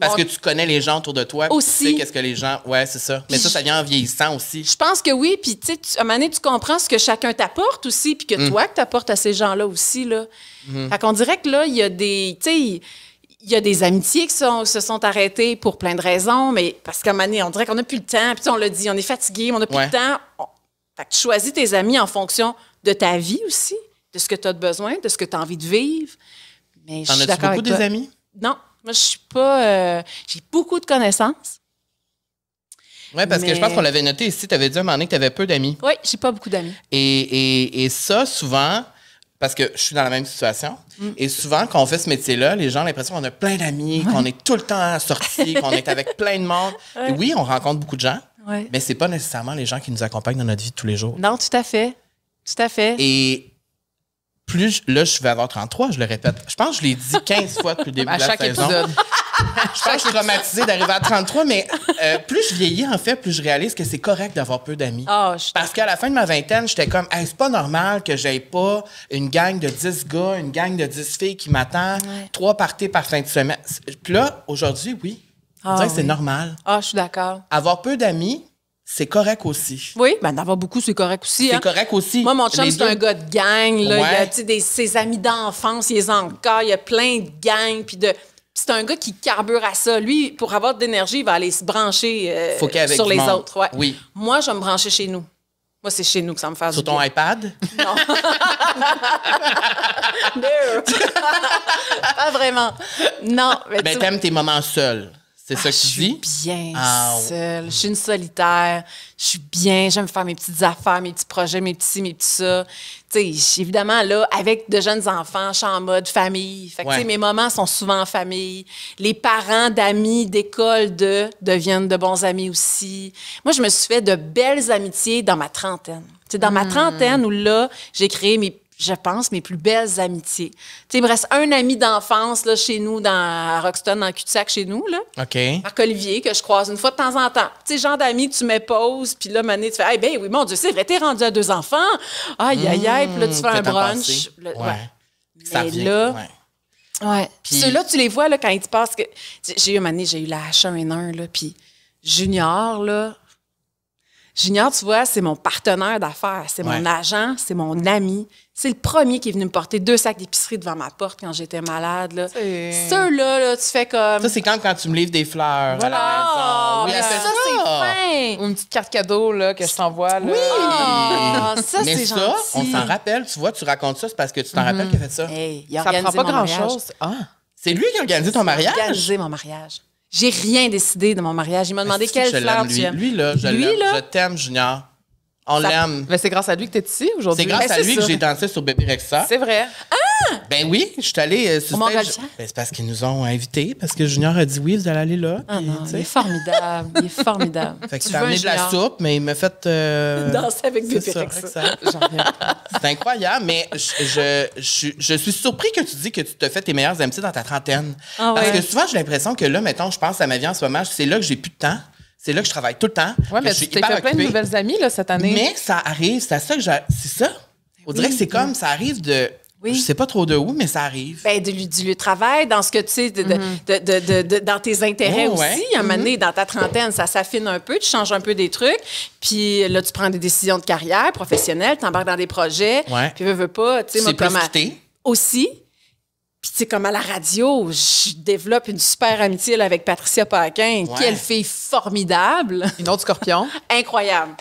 Parce que tu connais les gens autour de toi. Aussi. Tu sais qu'est-ce que les gens. Ouais, c'est ça. Mais ça, ça vient en vieillissant aussi. Je pense que oui. Puis, tu sais, à un tu comprends ce que chacun t'apporte aussi. Puis que mm. toi, que t'apportes à ces gens-là aussi. Là. Mm-hmm. Fait qu'on dirait que là, il y a des. Tu sais, il y a des amitiés qui se sont arrêtées pour plein de raisons. Mais parce qu'à un on dirait qu'on n'a plus le temps. Puis, on l'a dit, on est fatigué, on n'a plus le temps. Fait que tu choisis tes amis en fonction de ta vie aussi de ce que tu as besoin, de ce que tu as envie de vivre. Mais je T'en as-tu beaucoup des amis? Non, moi, je suis pas. Euh, j'ai beaucoup de connaissances. Oui, parce que je pense qu'on l'avait noté ici. Tu avais dit à un moment donné que tu avais peu d'amis. Oui, j'ai pas beaucoup d'amis. Et, ça, souvent, parce que je suis dans la même situation, mm. et souvent, quand on fait ce métier-là, les gens ont l'impression qu'on a plein d'amis, qu'on est tout le temps sortie, qu'on est avec plein de monde. oui, on rencontre beaucoup de gens, mais c'est pas nécessairement les gens qui nous accompagnent dans notre vie tous les jours. Non, tout à fait. Tout à fait. Et plus là, je vais avoir 33, je le répète. Je pense que je l'ai dit 15 fois depuis le début de la chaque Épisode. je pense que je suis traumatisée d'arriver à 33, mais euh, plus je vieillis, en fait, plus je réalise que c'est correct d'avoir peu d'amis. Ah, Parce qu'à la fin de ma vingtaine, j'étais comme, est c'est pas normal que j'aie pas une gang de 10 gars, une gang de 10 filles qui m'attendent, trois parties par fin de semaine. Puis là, aujourd'hui, oui. Ah que c'est normal. Ah, je suis d'accord. Avoir peu d'amis, c'est correct aussi. Oui, ben d'avoir beaucoup, c'est correct aussi. C'est hein. correct aussi. Moi, mon chum, c'est un gars de gang. Là. Il a des, ses amis d'enfance, il encore, il y a plein de gangs. Puis de... c'est un gars qui carbure à ça. Lui, pour avoir de l'énergie, il va aller se brancher euh, sur les autres. Moi, je vais me brancher chez nous. Moi, c'est chez nous que ça me fait Sur ton iPad? Non. pas vraiment. Non. Mais ben, t'aimes tes moments seuls ça ah, Je suis bien ah, seule. Je suis une solitaire. Je suis bien. J'aime faire mes petites affaires, mes petits projets, mes petits mes petits ça. évidemment, là, avec de jeunes enfants, je suis en mode famille. mes moments sont souvent en famille. Les parents d'amis, d'école, de deviennent de bons amis aussi. Moi, je me suis fait de belles amitiés dans ma trentaine. dans ma hmm. trentaine où là, j'ai créé mes je pense, mes plus belles amitiés. Tu il me reste un ami d'enfance, là, chez nous, dans, à Roxton, dans cul-de-sac, chez nous, là. OK. Marc-Olivier, que je croise une fois de temps en temps. Tu sais, genre d'amis, tu m'imposes, puis là, mané, tu fais, Ah ben oui, mon Dieu, c'est vrai, t'es rendu à deux enfants. Aïe, aïe, aïe, puis là, tu fais hmm, un brunch. C'est là. Ouais. Puis ceux-là, tu les vois là, quand ils te passent. Que... J'ai eu une j'ai eu la H1N1, là, puis Junior, là. Junior, tu vois, c'est mon partenaire d'affaires, c'est mon agent, c'est mon ami. C'est le premier qui est venu me porter deux sacs d'épicerie devant ma porte quand j'étais malade. Là. Ceux-là, là, tu fais comme. Ça, c'est quand, quand tu me livres des fleurs. Voilà. Oh, ça, ça. c'est fin. Ou une petite carte cadeau là, que je t'envoie. Oui. Ah, ah, ça, c'est gentil. on s'en rappelle. Tu vois, tu racontes ça, c'est parce que tu t'en rappelles mm-hmm. qu'il a fait ça. Hey, il a ça prend pas grand-chose. Ah. C'est lui qui a organisé ton mariage? Il a organisé mon mariage. J'ai rien décidé de mon mariage. Il m'a ben, demandé quelle que fleur tu aimes. Lui, lui, là? je t'aime, Junior. On l'aime. Mais c'est grâce à lui que tu es ici aujourd'hui. C'est grâce ben, à lui que j'ai dansé sur Baby Rexa. C'est vrai. Ah! Ben oui, je suis allée euh, sur ben, c'est parce qu'ils nous ont invités, parce que Junior a dit oui, vous allez aller là. Ah il est formidable. il est formidable. Fait que amené de la soupe, mais il m'a fait. Euh, Danser avec Baby Rexa. C'est incroyable, mais je, suis surpris que tu dis que tu te fais tes meilleurs amitiés dans ta trentaine. Ah parce que souvent, j'ai l'impression que là, mettons, je pense à ma vie en ce moment, c'est là que j'ai plus de temps. C'est là que je travaille tout le temps. Oui, mais tu fait plein de nouvelles amies cette année. Mais ça arrive, c'est ça que C'est ça. On dirait que c'est comme ça arrive de. Oui. Je sais pas trop de où, mais ça arrive. Ben, du, du travail, dans ce que tu sais, de, de, mm-hmm. de, dans tes intérêts oh, aussi. À un moment mm-hmm. donné, dans ta trentaine, ça s'affine un peu, tu changes un peu des trucs. Puis là, tu prends des décisions de carrière professionnelle, tu embarques dans des projets. tu Puis veux, veux pas. Tu sais, moi, plus aussi. Puis, tu sais, comme à la radio, je développe une super amitié avec Patricia Paquin. Quelle fait formidable! Une autre scorpion. Incroyable.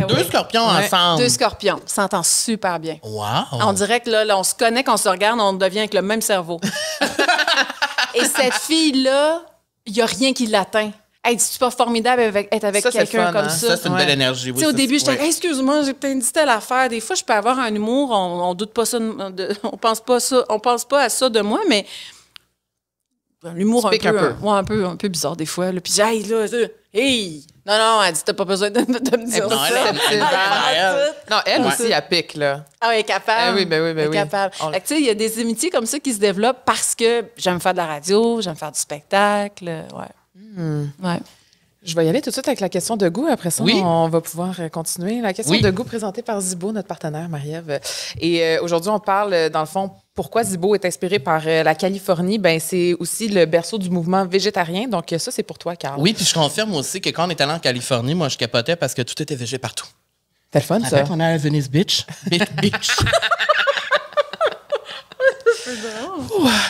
Euh, deux scorpions ensemble. Deux scorpions. On s'entend super bien. Wow. On dirait que là on se connaît, qu'on se regarde, on devient avec le même cerveau. Et cette fille-là, il n'y a rien qui l'atteint. Hey, c'est pas formidable avec, avec quelqu'un comme hein. ça. Ça, c'est une belle énergie. au début, je disais, excuse-moi, j'ai peut-être dit telle affaire. Des fois, je peux avoir un humour, on, ne doute pas ça, on pense pas ça, on pense pas à ça de moi, mais l'humour un, peu, un, peu. Hein. Un, peu, un peu bizarre des fois. Puis j'ai, là, hey, non, non, elle dit, t'as pas besoin de, me dire ça. Elle, ah, non, elle aussi, elle pique, là. Ah, elle est capable. Eh oui, ben oui, ben elle est oui. capable. Tu sais, il y a des amitiés comme ça qui se développent parce que j'aime faire de la radio, j'aime faire du spectacle, ouais. Hmm. Ouais. Je vais y aller tout de suite avec la question de goût. Après ça, on va pouvoir euh, continuer. La question de goût présentée par Zibo, notre partenaire, Marie-Ève. Et euh, aujourd'hui, on parle, euh, dans le fond, pourquoi Zibo est inspiré par la Californie. Ben, c'est aussi le berceau du mouvement végétarien. Donc, ça, c'est pour toi, Karl. Oui, puis je confirme aussi que quand on est allé en Californie, moi, je capotais parce que tout était végé partout. C'était le fun, ça. on est à Venice Beach. Beach.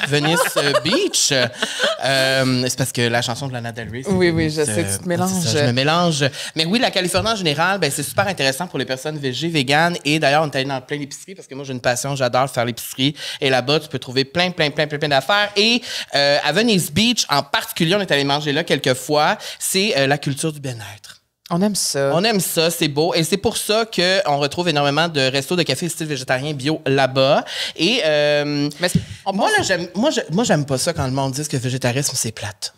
Venice euh, Beach. Euh, c'est parce que la chanson de Lana Del Rey. Oui, oui, je sais, tu te euh, mélanges. je me mélange. Mais oui, la Californie en général, ben, c'est super intéressant pour les personnes végées, véganes. Et d'ailleurs, on est allé dans plein d'épiceries parce que moi, j'ai une passion, j'adore faire l'épicerie. Et là-bas, tu peux trouver plein, plein, plein, plein, plein d'affaires. Et à Venice Beach, en particulier, on est allé manger là quelques fois. C'est la culture du bien-être. On aime ça. On aime ça, c'est beau. Et c'est pour ça qu'on retrouve énormément de restos de café style végétarien bio là-bas. Et euh, moi, là, j'aime, moi, je, moi, j'aime pas ça quand le monde dit que le végétarisme, c'est plate.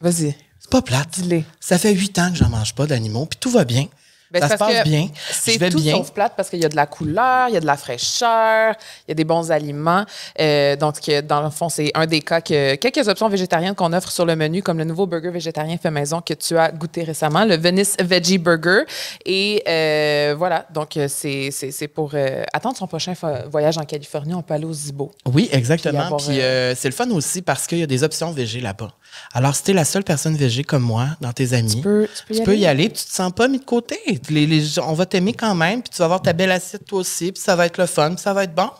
Vas-y. C'est pas plate. dis Ça fait huit ans que j'en mange pas d'animaux, puis tout va bien. Ben, ça se passe bien. C'est tout bien. sauf plate parce qu'il y a de la couleur, il y a de la fraîcheur, il y a des bons aliments. Euh, donc, euh, dans le fond, c'est un des cas que quelques options végétariennes qu'on offre sur le menu, comme le nouveau burger végétarien fait maison que tu as goûté récemment, le Venice Veggie Burger. Et euh, voilà, donc euh, c'est pour attendre son prochain voyage en Californie. On peut aller au Zibo. Oui, exactement. Puis, c'est le fun aussi parce qu'il y a des options végé là-bas. Alors, si tu la seule personne végé comme moi dans tes amis, tu peux, y, aller. y aller. Tu te sens pas mis de côté on va t'aimer quand même, puis tu vas avoir ta belle assiette toi aussi, puis ça va être le fun, puis ça va être bon.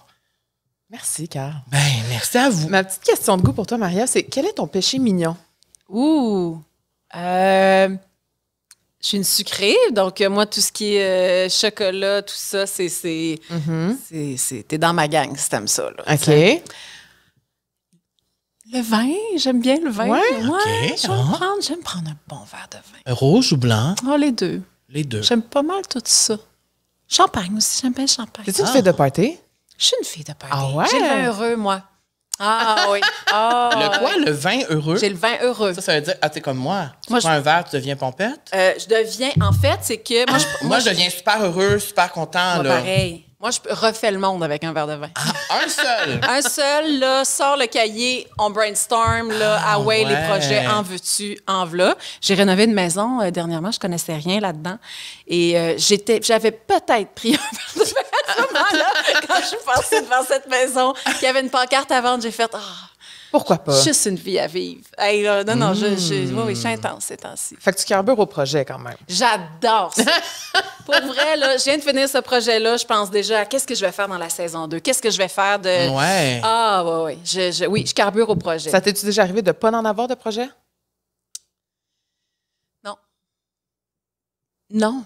Merci, Carl. Ben, merci à vous. Ma petite question de goût pour toi, Maria, c'est quel est ton péché mignon? Ouh! Euh, je suis une sucrée, donc euh, moi, tout ce qui est euh, chocolat, tout ça, mm-hmm. c'est. c'est, t'es dans ma gang si t'aimes ça. OK. Le vin, j'aime bien le vin. Ouais, Oui, ah. j'aime prendre un bon verre de vin. Rouge ou blanc? Oh, les deux. Les deux. J'aime pas mal tout ça. Champagne aussi, j'aime bien le champagne. T'es-tu une ah. fille de party? Je suis une fille de party. Ah ouais? J'ai le vin heureux, moi. Ah oui. Ah. le quoi? Le vin heureux? J'ai le vin heureux. Ça, ça veut dire, ah, t'es comme moi. Tu prends un verre, tu deviens pompette? Euh, je deviens, en fait, c'est que... Moi, je, deviens super heureux, super content. Moi, pareil. Moi, je refais le monde avec un verre de vin. Ah, un seul? un seul, là, sors le cahier, on brainstorm, là, ah, away les projets, en veux-tu, en v'là. J'ai rénové une maison euh, dernièrement, je connaissais rien là-dedans. Et euh, j'étais, j'avais peut-être pris un verre de vin à ce moment-là, quand je suis passée devant cette maison, qu'il y avait une pancarte à vendre, j'ai fait, ah, pourquoi pas? Juste une vie à vivre. non, non, je, suis intense ces temps-ci. Fait que tu carbures au projet quand même. J'adore ça. Pour vrai, je viens de finir ce projet-là. Je pense déjà à qu'est-ce que je vais faire dans la saison 2. Qu'est-ce que je vais faire de. Ouais. Ah, oui, oui. oui, je carbure au projet. Ça t'est-tu déjà arrivé de ne pas en avoir de projet? Non. Non.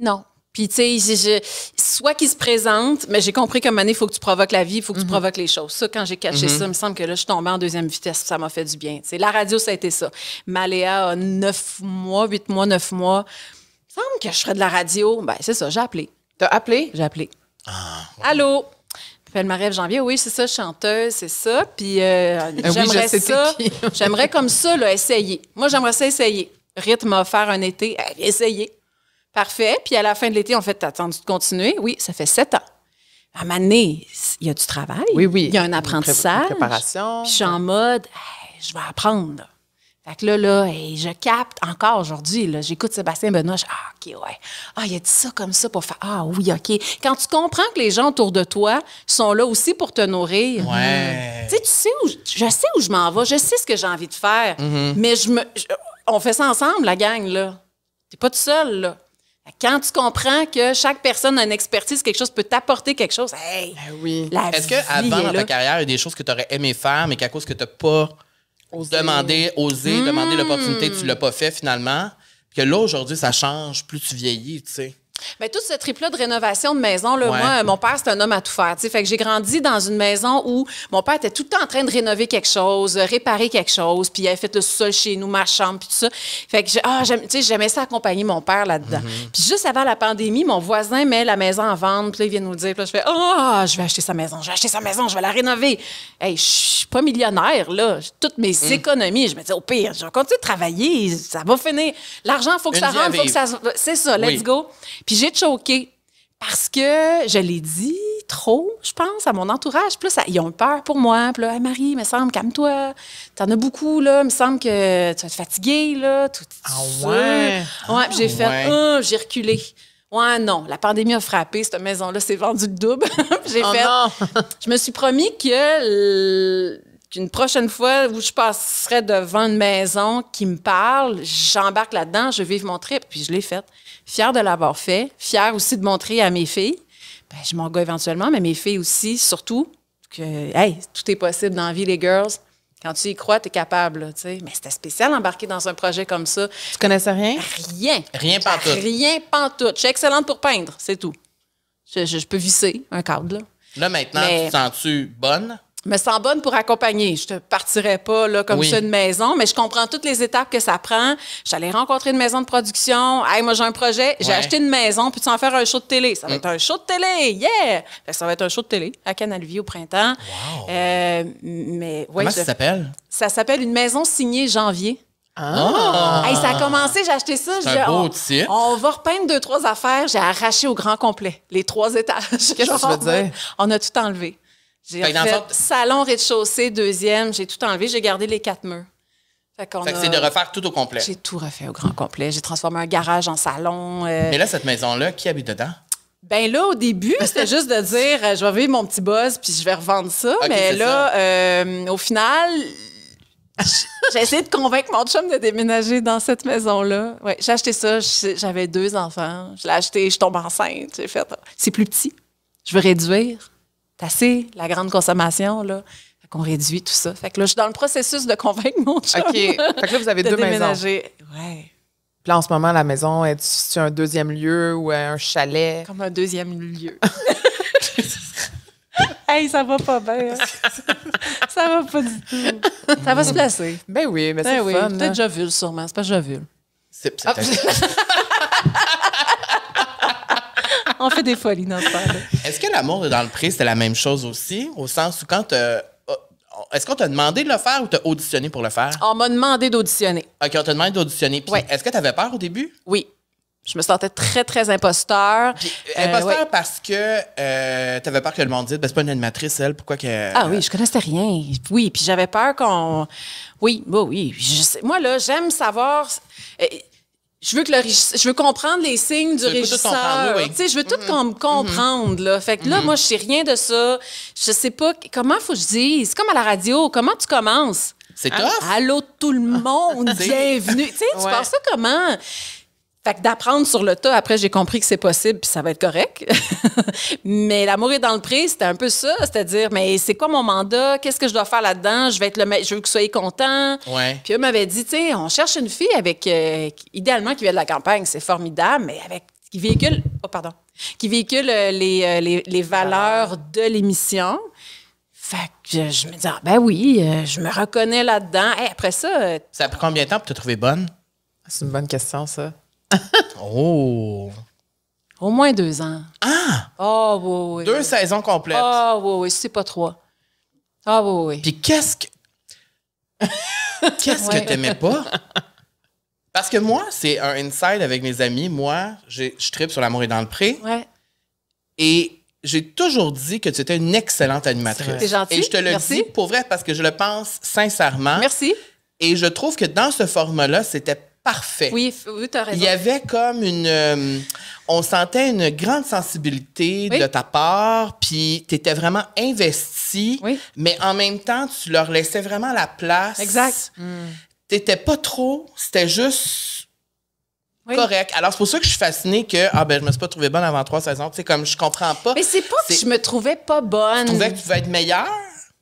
Non. Puis, tu sais, soit qu'il se présente, mais j'ai compris qu'à un moment il faut que tu provoques la vie, il faut que tu mm-hmm. provoques les choses. Ça, quand j'ai caché mm-hmm. ça, il me semble que là, je suis tombée en deuxième vitesse, ça m'a fait du bien. C'est la radio, ça a été ça. Maléa a neuf mois, huit mois, neuf mois. Il me semble que je ferais de la radio. Ben, c'est ça, j'ai appelé. T'as appelé? J'ai appelé. Ah, Allô? Elle ma Janvier. Oui, c'est ça, chanteuse, c'est ça. Puis euh, ah j'aimerais ça. j'aimerais comme ça là, essayer. Moi, j'aimerais ça essayer. Rythme m'a offert un été. Essayez. Parfait. Puis à la fin de l'été, on fait, t'as attendu de continuer? Oui, ça fait sept ans. À ma moment il y a du travail. Oui, oui. Il y a un apprentissage. préparation. Puis je suis en mode, je vais apprendre. Fait que là, là, je capte encore aujourd'hui, là, j'écoute Sébastien Benoît, je, ah, OK, ouais. Ah, il a dit ça comme ça pour faire, ah oui, OK. Quand tu comprends que les gens autour de toi sont là aussi pour te nourrir, tu sais, tu sais où, je sais où je m'en vais, je sais ce que j'ai envie de faire, mm-hmm. mais je me, on fait ça ensemble, la gang, là. T'es pas tout seul, là. Quand tu comprends que chaque personne a une expertise, quelque chose peut t'apporter quelque chose, hey, ben oui. Est-ce qu'avant, dans ta carrière, il y a des choses que tu aurais aimé faire, mais qu'à cause que tu n'as pas osé. demandé, osé, demander hmm. l'opportunité, tu ne l'as pas fait finalement? Que là, aujourd'hui, ça change, plus tu vieillis, tu sais. Bien, tout ce trip-là de rénovation de maison, là, moi, mon père, c'est un homme à tout faire. Fait que j'ai grandi dans une maison où mon père était tout le temps en train de rénover quelque chose, euh, réparer quelque chose, puis il avait fait le sol chez nous, ma chambre, puis tout ça. Fait que ah, j'aimais ça accompagner mon père là-dedans. Mm-hmm. Puis juste avant la pandémie, mon voisin met la maison en vente, puis il vient nous dire, puis là, je fais Ah, je vais acheter sa maison, je vais acheter sa maison, je vais la rénover. Hey, je suis pas millionnaire, là. Toutes mes mm. économies, je me dis Au pire, je vais continuer de travailler, ça va finir. L'argent, il faut que ça rentre, il faut que ça. C'est ça, let's go. Puis j'ai choqué parce que je l'ai dit trop, je pense, à mon entourage. Puis là, ils ont peur pour moi. Puis là, Marie, me semble, calme-toi. T'en as beaucoup, là. me semble que tu vas te fatiguer, là. Tout, ah ouais? Ouais, j'ai ah fait, oh, j'ai reculé. Ouais, non, la pandémie a frappé, cette maison-là s'est vendue le double. j'ai oh fait. je me suis promis que. prochaine fois où je passerai devant une maison qui me parle, j'embarque là-dedans, je vive mon trip, puis je l'ai faite fière de l'avoir fait, fière aussi de montrer à mes filles, ben, je m'en éventuellement, mais mes filles aussi, surtout, que, hey, tout est possible dans la vie, les girls. Quand tu y crois, tu es capable, tu sais. Mais c'était spécial d'embarquer dans un projet comme ça. Tu connaissais rien? Rien. Rien pantoute. Rien pantoute. Je suis excellente pour peindre, c'est tout. Je, peux visser un cadre, là. Là, maintenant, tu te sens-tu bonne? me sens bonne pour accompagner. Je ne partirai pas là, comme ça une maison, mais je comprends toutes les étapes que ça prend. J'allais rencontrer une maison de production. Hey, moi, j'ai un projet. J'ai acheté une maison. Puis tu en faire un show de télé. Ça va mm. être un show de télé. Yeah! ça va être un show de télé à Canal Vie au printemps. Euh, mais, Comment ça s'appelle? Ça s'appelle Une maison signée janvier. Ah! ah! ça a commencé, j'ai acheté ça. on, va repeindre deux, trois affaires. J'ai arraché au grand complet les trois étages. Qu'est-ce que tu veux dire? On a tout enlevé. J'ai fait, salon, rez-de-chaussée, deuxième, j'ai tout enlevé, j'ai gardé les quatre murs. Fait, fait que c'est de refaire tout au complet. J'ai tout refait au grand complet. J'ai transformé un garage en salon. Euh. Mais là, cette maison-là, qui habite dedans? Ben là, au début, c'était juste de dire, euh, je vais vivre mon petit buzz, puis je vais revendre ça. mais là, euh, au final, j'ai essayé de convaincre mon chum de déménager dans cette maison-là. Ouais, j'ai acheté ça, j'avais deux enfants. Je l'ai acheté, je tombe enceinte. J'ai fait, c'est plus petit, je veux réduire assez la grande consommation, là. Fait qu'on réduit tout ça. Fait que là, je suis dans le processus de convaincre mon chum. OK. Fait que là, vous avez deux déménager. maisons. Ouais. Puis là, en ce moment, la maison, est-ce un deuxième lieu ou un chalet? Comme un deuxième lieu. hey, ça va pas bien. Hein? ça va pas du tout. Ça va se placer. Ben oui, mais ben c'est oui. fun. Peut-être hein. j'ovule sûrement. C'est pas j'ovule. C'est peut-être. Ah, on fait des folies dans ça. Est-ce que l'amour dans le prix, c'était la même chose aussi? Au sens où quand oh, est-ce qu'on t'a demandé de le faire ou t'as auditionné pour le faire? On m'a demandé d'auditionner. OK, on t'a demandé d'auditionner. Puis est-ce que t'avais peur au début? Oui. Je me sentais très, très imposteur. Euh, imposteur parce que euh, t'avais peur que le monde dise, ben, c'est pas une animatrice, elle, pourquoi que. Ah oui, euh, je connaissais rien. Oui, puis j'avais peur qu'on. Oui, oui, oui. moi, là, j'aime savoir je veux que le je veux comprendre les signes du régisseur. je veux tout mm-hmm. Mm-hmm. comprendre là. Fait que mm-hmm. moi je sais rien de ça. Je sais pas comment faut que je dise. C'est comme à la radio, comment tu commences C'est tough. Allô tout le ah. monde, bienvenue. tu sais, tu penses ça comment fait que d'apprendre sur le tas, après, j'ai compris que c'est possible, puis ça va être correct. mais l'amour est dans le prix, c'était un peu ça, c'est-à-dire, mais c'est quoi mon mandat? Qu'est-ce que je dois faire là-dedans? Je vais être le je veux que vous soyez content. Ouais. Puis eux m'avaient dit, tu sais, on cherche une fille avec, euh, idéalement, qui vient de la campagne, c'est formidable, mais avec, qui véhicule, oh, pardon, qui véhicule euh, euh, les, les, les valeurs de l'émission. Fait que je me dis, ah, ben oui, je me reconnais là-dedans. Et après ça. Ça a pris combien de temps pour te trouver bonne? C'est une bonne question, ça oh! Au moins deux ans. Ah! Oh, oui, Deux saisons complètes. oh, oui, oui, c'est pas trois. Ah, oui, oui. Puis qu'est-ce que. qu'est-ce que t'aimais pas? Parce que moi, c'est un inside avec mes amis. Moi, je tripe sur l'amour et dans le pré. Et j'ai toujours dit que tu étais une excellente animatrice. Et je te le dis pour vrai parce que je le pense sincèrement. Merci. Et je trouve que dans ce format-là, c'était parfait. Oui, oui tu raison. Il y avait comme une. Euh, on sentait une grande sensibilité de ta part, puis tu étais vraiment investi, mais en même temps, tu leur laissais vraiment la place. Exact. Mm. Mm. T'étais pas trop, c'était juste. Correct. Alors, c'est pour ça que je suis fascinée que, ah ben, je me suis pas trouvée bonne avant trois saisons. Tu sais, comme, je comprends pas. Mais c'est pas que je me trouvais pas bonne. Tu trouvais que tu vas être meilleure?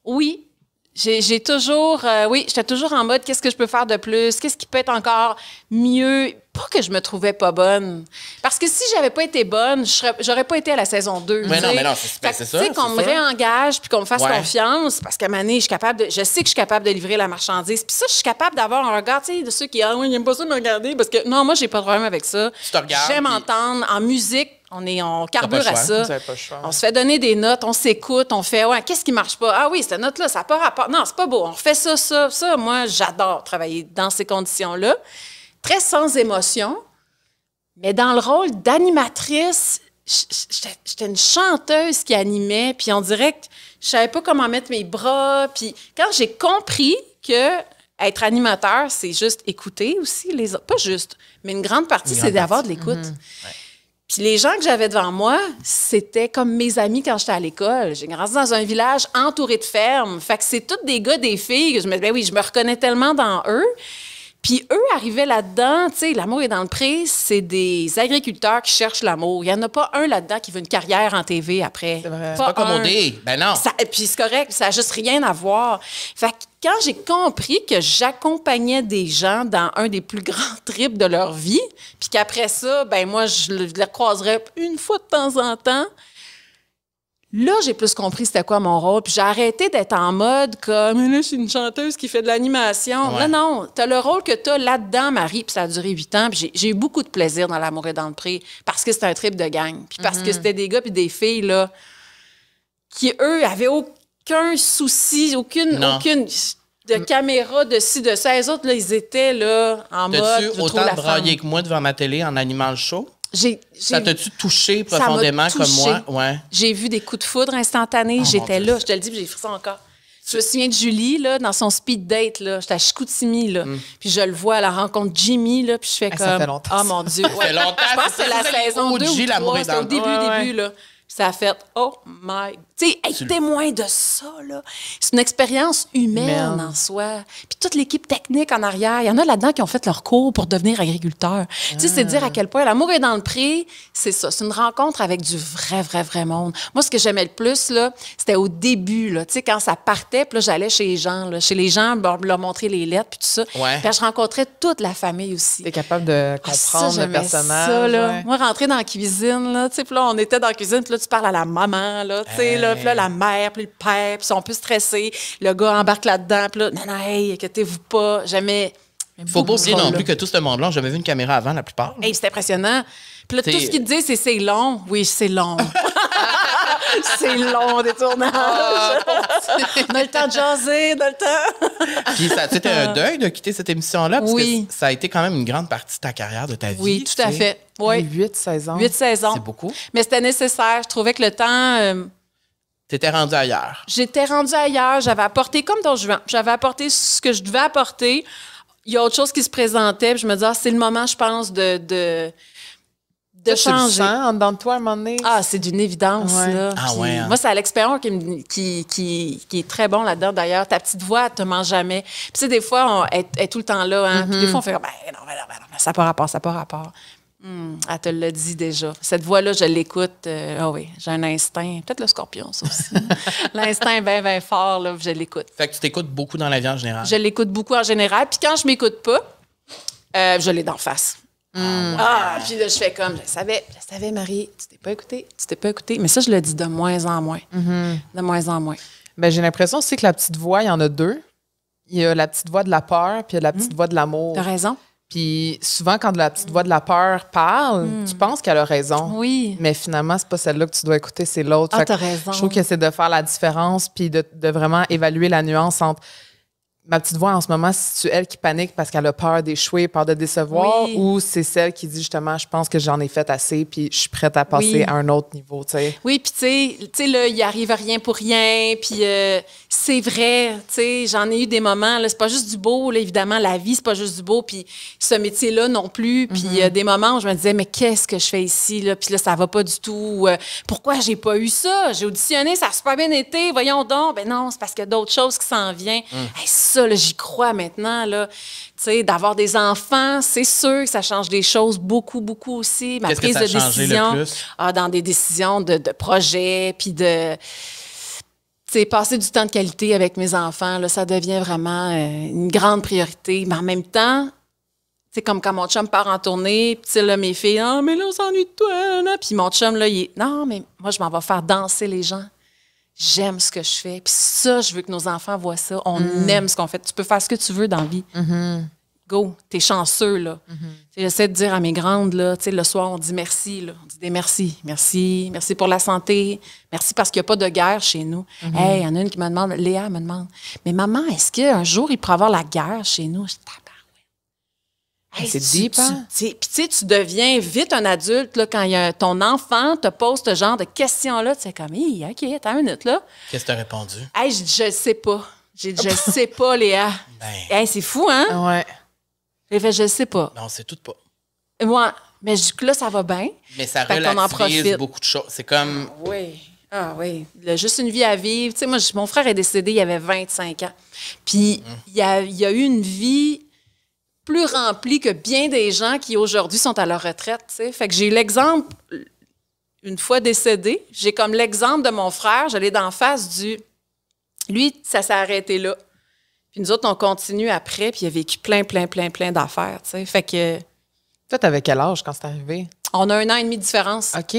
Oui, j'ai toujours, euh, oui, j'étais toujours en mode qu'est-ce que je peux faire de plus, qu'est-ce qui peut être encore mieux. Pas que je me trouvais pas bonne. Parce que si j'avais pas été bonne, je j'aurais pas été à la saison 2. Mais non, mais non, c'est ben, ça. Tu qu'on me réengage puis qu'on me fasse confiance, parce qu'à Mané, je suis capable de, je sais que je suis capable de livrer la marchandise. Puis ça, je suis capable d'avoir un regard, tu sais, de ceux qui, ah oui, j'aime pas ça me regarder, parce que non, moi, j'ai pas de problème avec ça. J'aime entendre en musique on est, en carbure à ça. On se fait donner des notes, on s'écoute, on fait, ouais, qu'est-ce qui marche pas? Ah oui, cette note-là, ça n'a pas rapport. Non, c'est pas beau. On fait ça, ça, ça. Moi, j'adore travailler dans ces conditions-là. Très sans émotion, mais dans le rôle d'animatrice, j'étais une chanteuse qui animait, puis en direct, je savais pas comment mettre mes bras. Puis quand j'ai compris que être animateur, c'est juste écouter aussi les autres. Pas juste, mais une grande partie, c'est d'avoir de l'écoute. Mhm les gens que j'avais devant moi, c'était comme mes amis quand j'étais à l'école. J'ai grandi dans un village entouré de fermes. Fait que c'est tous des gars, des filles. je me disais, ben oui, je me reconnais tellement dans eux. Puis eux arrivaient là-dedans, tu sais, l'amour est dans le prix, c'est des agriculteurs qui cherchent l'amour. Il n'y en a pas un là-dedans qui veut une carrière en TV après. C'est pas, comme Ben non. puis c'est correct, ça n'a juste rien à voir. Fait que quand j'ai compris que j'accompagnais des gens dans un des plus grands trips de leur vie, puis qu'après ça, ben moi, je les croiserais une fois de temps en temps, Là, j'ai plus compris c'était quoi mon rôle. Puis j'ai arrêté d'être en mode comme là, je suis une chanteuse qui fait de l'animation. Non, non, t'as le rôle que t'as là-dedans, Marie. Puis ça a duré huit ans. Puis j'ai eu beaucoup de plaisir dans l'amour et dans le pré parce que c'était un trip de gang. Puis parce que mhm. c'était des gars puis des filles là qui eux avaient aucun souci, aucune, aucune de mm. caméra de ci, de ça. Les autres, là, ils étaient là en mode. T'as-tu autant brailler que moi devant ma télé en le show? ça t'a-tu touché profondément comme moi? Ouais. J'ai vu des coups de foudre instantanés. Oh, j'étais là, je te le dis, j'ai ça encore. Je me souviens de Julie, là, dans son speed date, là. J'étais à Chicoutimi, là. Mm. Puis je le vois, à la rencontre Jimmy, là. Puis je fais comme. Oh, ça Oh mon Dieu. Ça fait longtemps. Je pense que c'est la saison 2 ou au début, début, là ça a fait Oh my. T'sais, tu sais, être témoin de ça, là. C'est une expérience humaine en soi. Puis toute l'équipe technique en arrière, il y en a là-dedans qui ont fait leur cours pour devenir agriculteur. Tu sais, c'est dire à ah. quel point l'amour est dans le prix. C'est ça. C'est une rencontre avec du vrai, vrai, vrai monde. Moi, ce que j'aimais le plus, là, c'était au début, là. Tu sais, quand ça partait, puis là, j'allais chez les gens, là. Chez les gens, ben, leur, leur montrer les lettres, puis tout ça. Puis je rencontrais toute la famille aussi. T'es capable de ah, comprendre le personnage. Moi, rentrer dans la cuisine, là. Tu sais, puis là, on était dans la cuisine, tu parles à la maman, là, tu sais, là, la mère, puis le père, ils sont plus stressés. Le gars embarque là-dedans, puis là, non, non, inquiétez-vous pas, jamais. Faut pas oublier non plus que tout ce monde-là, j'avais vu une caméra avant, la plupart. Hey, c'est impressionnant. Puis là, tout ce qu'il dit, c'est c'est long. Oui, c'est long. C'est long, des tournages. Ah, on a le temps de jaser, on le temps. Puis ça c'était un ah. deuil de quitter cette émission-là, parce ça a été quand même une grande partie de ta carrière, de ta vie. Oui, tout à fait. Oui. 8 saisons. 8 saisons. C'est beaucoup. Mais c'était nécessaire. Je trouvais que le temps. Euh, T'étais rendue ailleurs. J'étais rendue ailleurs. J'avais apporté comme dans Juin. J'avais apporté ce que je devais apporter. Il y a autre chose qui se présentait. Puis je me disais, ah, c'est le moment, je pense, de de toi, à un Ah, c'est d'une évidence, là. Ah, hein. Moi, c'est l'expérience qui, qui, est très bon là-dedans, d'ailleurs. Ta petite voix, elle te ment jamais. Puis, tu sais, des fois, on est, tout le temps là, hein. des mm-hmm. fois, on fait, ben non, ben non, non, ça n'a pas rapport, ça n'a pas rapport. Hmm, elle te l'a dit déjà. Cette voix-là, je l'écoute. Euh, ah oui, j'ai un instinct. Peut-être le scorpion, ça aussi. L'instinct bien, bien fort, là, je l'écoute. Fait que tu t'écoutes beaucoup dans la vie en général. Je l'écoute beaucoup en général. Puis quand je m'écoute pas, euh, je l'ai d'en face. Ah, hmm. ah, puis là, je fais comme, je savais, je savais, Marie, tu t'es pas écoutée, tu t'es pas écoutée. Mais ça, je le dis de moins en moins. Mm-hmm. De moins en moins. Ben, j'ai l'impression aussi que la petite voix, il y en a deux. Il y a la petite voix de la peur, puis il y a la petite hmm. voix de l'amour. T'as raison. Puis souvent, quand la petite voix de la peur parle, hmm. tu penses qu'elle a raison. Oui. Mais finalement, c'est pas celle-là que tu dois écouter, c'est l'autre. Ah, raison. Je trouve que c'est de faire la différence, puis de, vraiment évaluer la nuance entre ma petite voix en ce moment, c'est elle qui panique parce qu'elle a peur d'échouer, peur de décevoir, ou c'est celle qui dit justement, je pense que j'en ai fait assez, puis je suis prête à passer à un autre niveau, tu sais. Oui, puis tu sais, là, il arrive rien pour rien, puis euh, c'est vrai, tu sais, j'en ai eu des moments, là, c'est pas juste du beau, évidemment, la vie, c'est pas juste du beau, puis ce métier-là non plus, puis il y a des moments où je me disais, mais qu'est-ce que je fais ici, là, puis là, ça va pas du tout, euh, pourquoi j'ai pas eu ça, j'ai auditionné, ça a super bien été, voyons donc, ben non, c'est parce qu'il d'autres choses qui s'en viennent. Mm j'y crois maintenant. D'avoir des enfants, c'est sûr que ça change des choses beaucoup, beaucoup aussi. Ma prise de décision. Ah, dans des décisions de, projet, projets, puis de passer du temps de qualité avec mes enfants, là, ça devient vraiment euh, une grande priorité. Mais en même temps, c'est comme quand mon chum part en tournée, puis mes filles, « Ah, mais là, on s'ennuie de toi! » Puis mon chum, il est, « Non, mais moi, je m'en vais faire danser les gens. » j'aime ce que je fais. Puis ça, je veux que nos enfants voient ça. On mm. aime ce qu'on fait. Tu peux faire ce que tu veux dans la vie. Mm-hmm. Go, t'es chanceux, là. Mm-hmm. J'essaie de dire à mes grandes, là, le soir, on dit merci, là. On dit des merci. Merci, merci pour la santé. Merci parce qu'il n'y a pas de guerre chez nous. Hé, mm-hmm. il y en a une qui me demande, Léa me demande, mais maman, est-ce qu'un jour, il pourrait avoir la guerre chez nous? c'est deep, hein? Puis tu tu deviens vite un adulte là, quand y ton enfant te pose ce genre de questions-là. Tu sais, comme, hey, OK, attends une minute, là. Qu'est-ce que tu as répondu? je je sais pas. J'ai je sais pas, Léa. Ben. c'est fou, hein? Ah ouais. J'ai fait, je sais pas. Non, c'est tout pas. moi, mais là, ça va bien. Mais ça beaucoup de choses. C'est comme... Ah oui. Ah oui, a juste une vie à vivre. Tu sais, moi, mon frère est décédé, il avait 25 ans. Puis, mm. il, a, il a eu une vie plus rempli que bien des gens qui aujourd'hui sont à leur retraite. Fait que j'ai l'exemple, une fois décédé, j'ai comme l'exemple de mon frère, j'allais d'en face du. Lui, ça s'est arrêté là. Puis nous autres, on continue après, puis il a vécu plein, plein, plein, plein d'affaires. Fait que. Toi, t'avais quel âge quand c'est arrivé? On a un an et demi de différence. OK.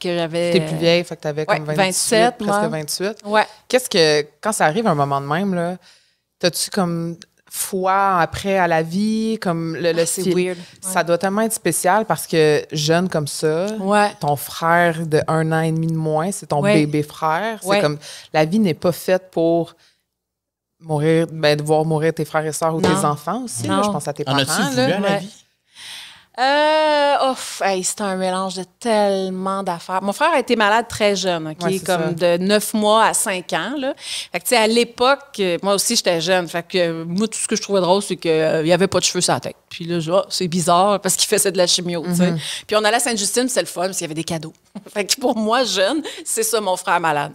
T'es plus vieille, fait que t'avais comme 27, presque 28. Ouais. Qu'est-ce que, quand ça arrive à un moment de même, là, t'as-tu comme foi après à la vie, comme le, le ah, weird. Ça doit tellement être spécial parce que jeune comme ça, ton frère de un an et demi de moins, c'est ton bébé frère. C'est comme la vie n'est pas faite pour mourir, ben, devoir mourir tes frères et sœurs ou tes enfants aussi. je pense à tes parents. la vie? Euh, oh, c'est un mélange de tellement d'affaires. Mon frère a été malade très jeune, OK? comme de 9 mois à 5 ans, là. à l'époque, euh, moi aussi, j'étais jeune. Fait que, euh, moi, tout ce que je trouvais drôle, c'est qu'il euh, n'y avait pas de cheveux sur la tête. Puis là, ah, c'est bizarre parce qu'il faisait de la chimio, mm-hmm. Puis on allait à Sainte-Justine, c'est le fun, parce qu'il y avait des cadeaux. fait que pour moi, jeune, c'est ça, mon frère malade.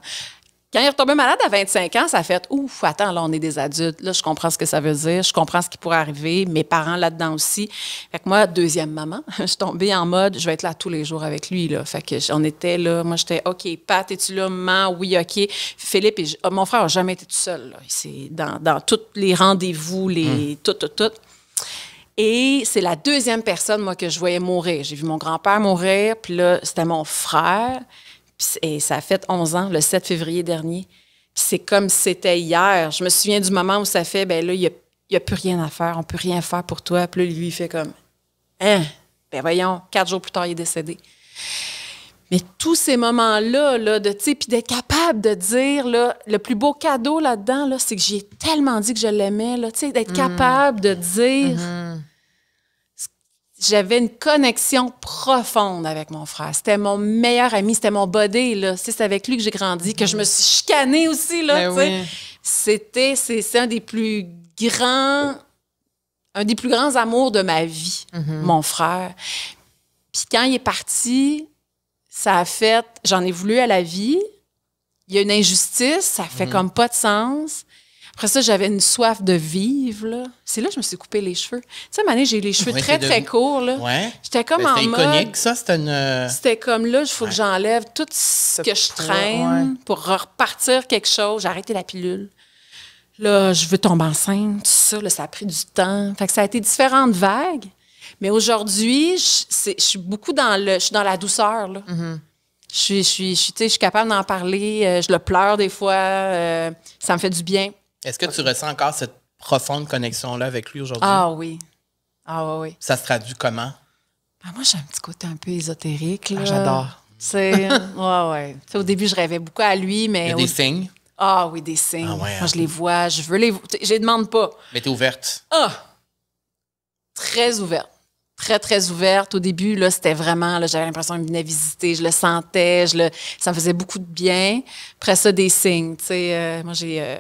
Quand il est retombé malade à 25 ans, ça fait Ouf, attends, là, on est des adultes. Là, je comprends ce que ça veut dire. Je comprends ce qui pourrait arriver. Mes parents là-dedans aussi. Fait que moi, deuxième maman, je suis tombée en mode Je vais être là tous les jours avec lui. Là. Fait que j'en étais là. Moi, j'étais OK, Pat, es-tu là? Maman, oui, OK. Philippe, et oh, mon frère n'a jamais été tout seul. Là. Il dans, dans tous les rendez-vous, les hmm. tout, tout, tout. Et c'est la deuxième personne, moi, que je voyais mourir. J'ai vu mon grand-père mourir, puis là, c'était mon frère et ça a fait 11 ans, le 7 février dernier. Puis c'est comme si c'était hier. Je me souviens du moment où ça fait, ben là, il n'y a, a, plus rien à faire, on peut rien faire pour toi. Puis là, lui, il fait comme, hein, ben voyons, quatre jours plus tard, il est décédé. Mais tous ces moments-là, là, de puis d'être capable de dire, là, le plus beau cadeau là-dedans, là, c'est que j'ai tellement dit que je l'aimais, là, d'être mmh. capable de mmh. dire. Mmh j'avais une connexion profonde avec mon frère. C'était mon meilleur ami, c'était mon body. Là. C'est avec lui que j'ai grandi, que je me suis chicanée aussi. Là, ben C'était, c'est, un des plus grands, un des plus grands amours de ma vie, mm-hmm. mon frère. Puis quand il est parti, ça a fait, j'en ai voulu à la vie. Il y a une injustice, ça fait mm. comme pas de sens. Après ça, j'avais une soif de vivre. C'est là que je me suis coupé les cheveux. Tu sais, année, j'ai les cheveux très, très courts. Là. J'étais comme ben, en mode... C'était ça. Euh, c'était comme là, il faut que j'enlève tout ce que je traîne pour repartir quelque chose. J'ai arrêté la pilule. Là, je veux tomber enceinte, tout ça. Là, ça a pris du temps. Fait ça a été différentes vagues. Mais aujourd'hui, je, je, suis beaucoup dans le... Je suis dans la douceur, là. Mm-hmm. Je suis, je suis, je suis, je suis capable d'en parler. Euh, je le pleure des fois. Euh, ça me fait du bien. Est-ce que tu ressens encore cette profonde connexion-là avec lui aujourd'hui? Ah oui. Ah oui, Ça se traduit comment? Ah, moi, j'ai un petit côté un peu ésotérique. Ah, j'adore. ouais, au début, je rêvais beaucoup à lui, mais. Il y a des signes? Ah oui, des signes. Ah moi, je les vois, je veux les. Je les demande pas. Mais t'es ouverte. Ah! Très ouverte très, très ouverte. Au début, là, c'était vraiment, j'avais l'impression qu'il venait visiter, je le sentais, je le, ça me faisait beaucoup de bien. Après ça, des signes, tu sais, euh, moi, j'ai euh,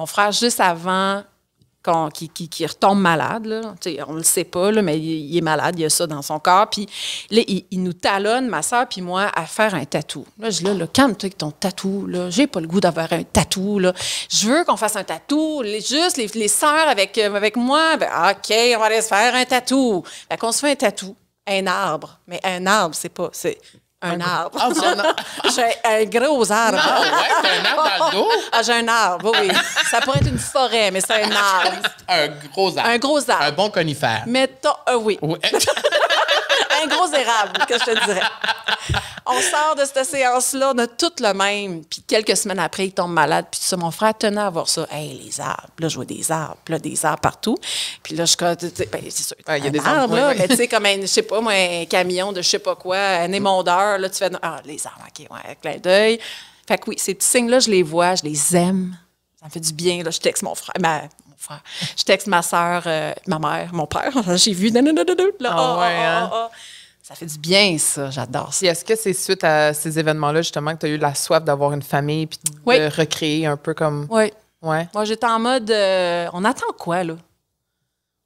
mon frère, juste avant qu'il qui retombe malade, là, on le sait pas, là, mais il, est malade, il a ça dans son corps. Puis là, il, nous talonne, ma soeur puis moi, à faire un tatou. Là, je dis, là, calme-toi avec ton tatou. J'ai pas le goût d'avoir un tatou. Je veux qu'on fasse un tatou. juste les, soeurs avec, euh, avec moi, ben, OK, on va aller se faire un tatou. Construit qu'on se fait un tatou. Un arbre. Mais un arbre, c'est pas. Un, arbre. j'ai un gros arbre. Ah ouais, c'est un arbre dans dos? Ah, j'ai un arbre, oui. Ça pourrait être une forêt, mais c'est un arbre. Un gros arbre. Un gros arbre. Un bon conifère. Mettons, euh, oui un gros érable, que je te dirais. On sort de cette séance-là, on a tout le même. Puis quelques semaines après, il tombe malade. Puis ça, mon frère tenait à voir ça. Hey, les arbres. Là, je vois des arbres. Là, des arbres partout. Puis là, je ben, c'est sûr. Il y a des arbres, Mais tu sais, comme un, je sais pas, moi, un camion de je sais pas quoi, un émondeur. Là, tu fais, ah, les arbres, OK, ouais, clin d'œil. Fait que oui, ces petits signes-là, je les vois, je les aime. Ça me fait du bien. Là, je texte mon frère, je texte ma soeur, euh, ma mère, mon père. J'ai vu. Là, ça fait du bien, ça. J'adore ça. Est-ce que c'est suite à ces événements-là, justement, que tu as eu la soif d'avoir une famille et de recréer un peu comme. Oui. Ouais. Moi, j'étais en mode. Euh, on attend quoi, là?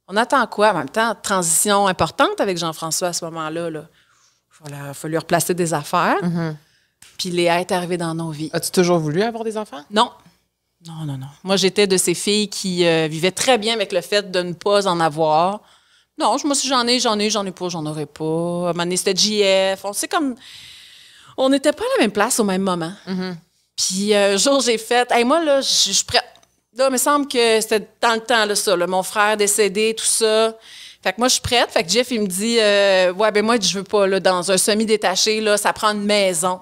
On attend quoi? En même temps, transition importante avec Jean-François à ce moment-là. Il faut lui replacer des affaires. Mm-hmm. Puis les est arrivés dans nos vies. As-tu toujours voulu avoir des enfants? Non. Non, non, non. Moi, j'étais de ces filles qui euh, vivaient très bien avec le fait de ne pas en avoir. Non, je me suis j'en ai, j'en ai, j'en ai pas, j'en aurais pas. À c'était JF. On sait comme. On n'était pas à la même place au même moment. Mm-hmm. Puis euh, un jour, j'ai fait. Hey, moi, là, je suis prête. Là, il me semble que c'était dans le temps, là, ça. mon frère décédé, tout ça. Fait que moi, je suis prête. Fait que Jeff, il me dit euh, Ouais, ben moi, je veux pas, là, dans un semi-détaché, là, ça prend une maison.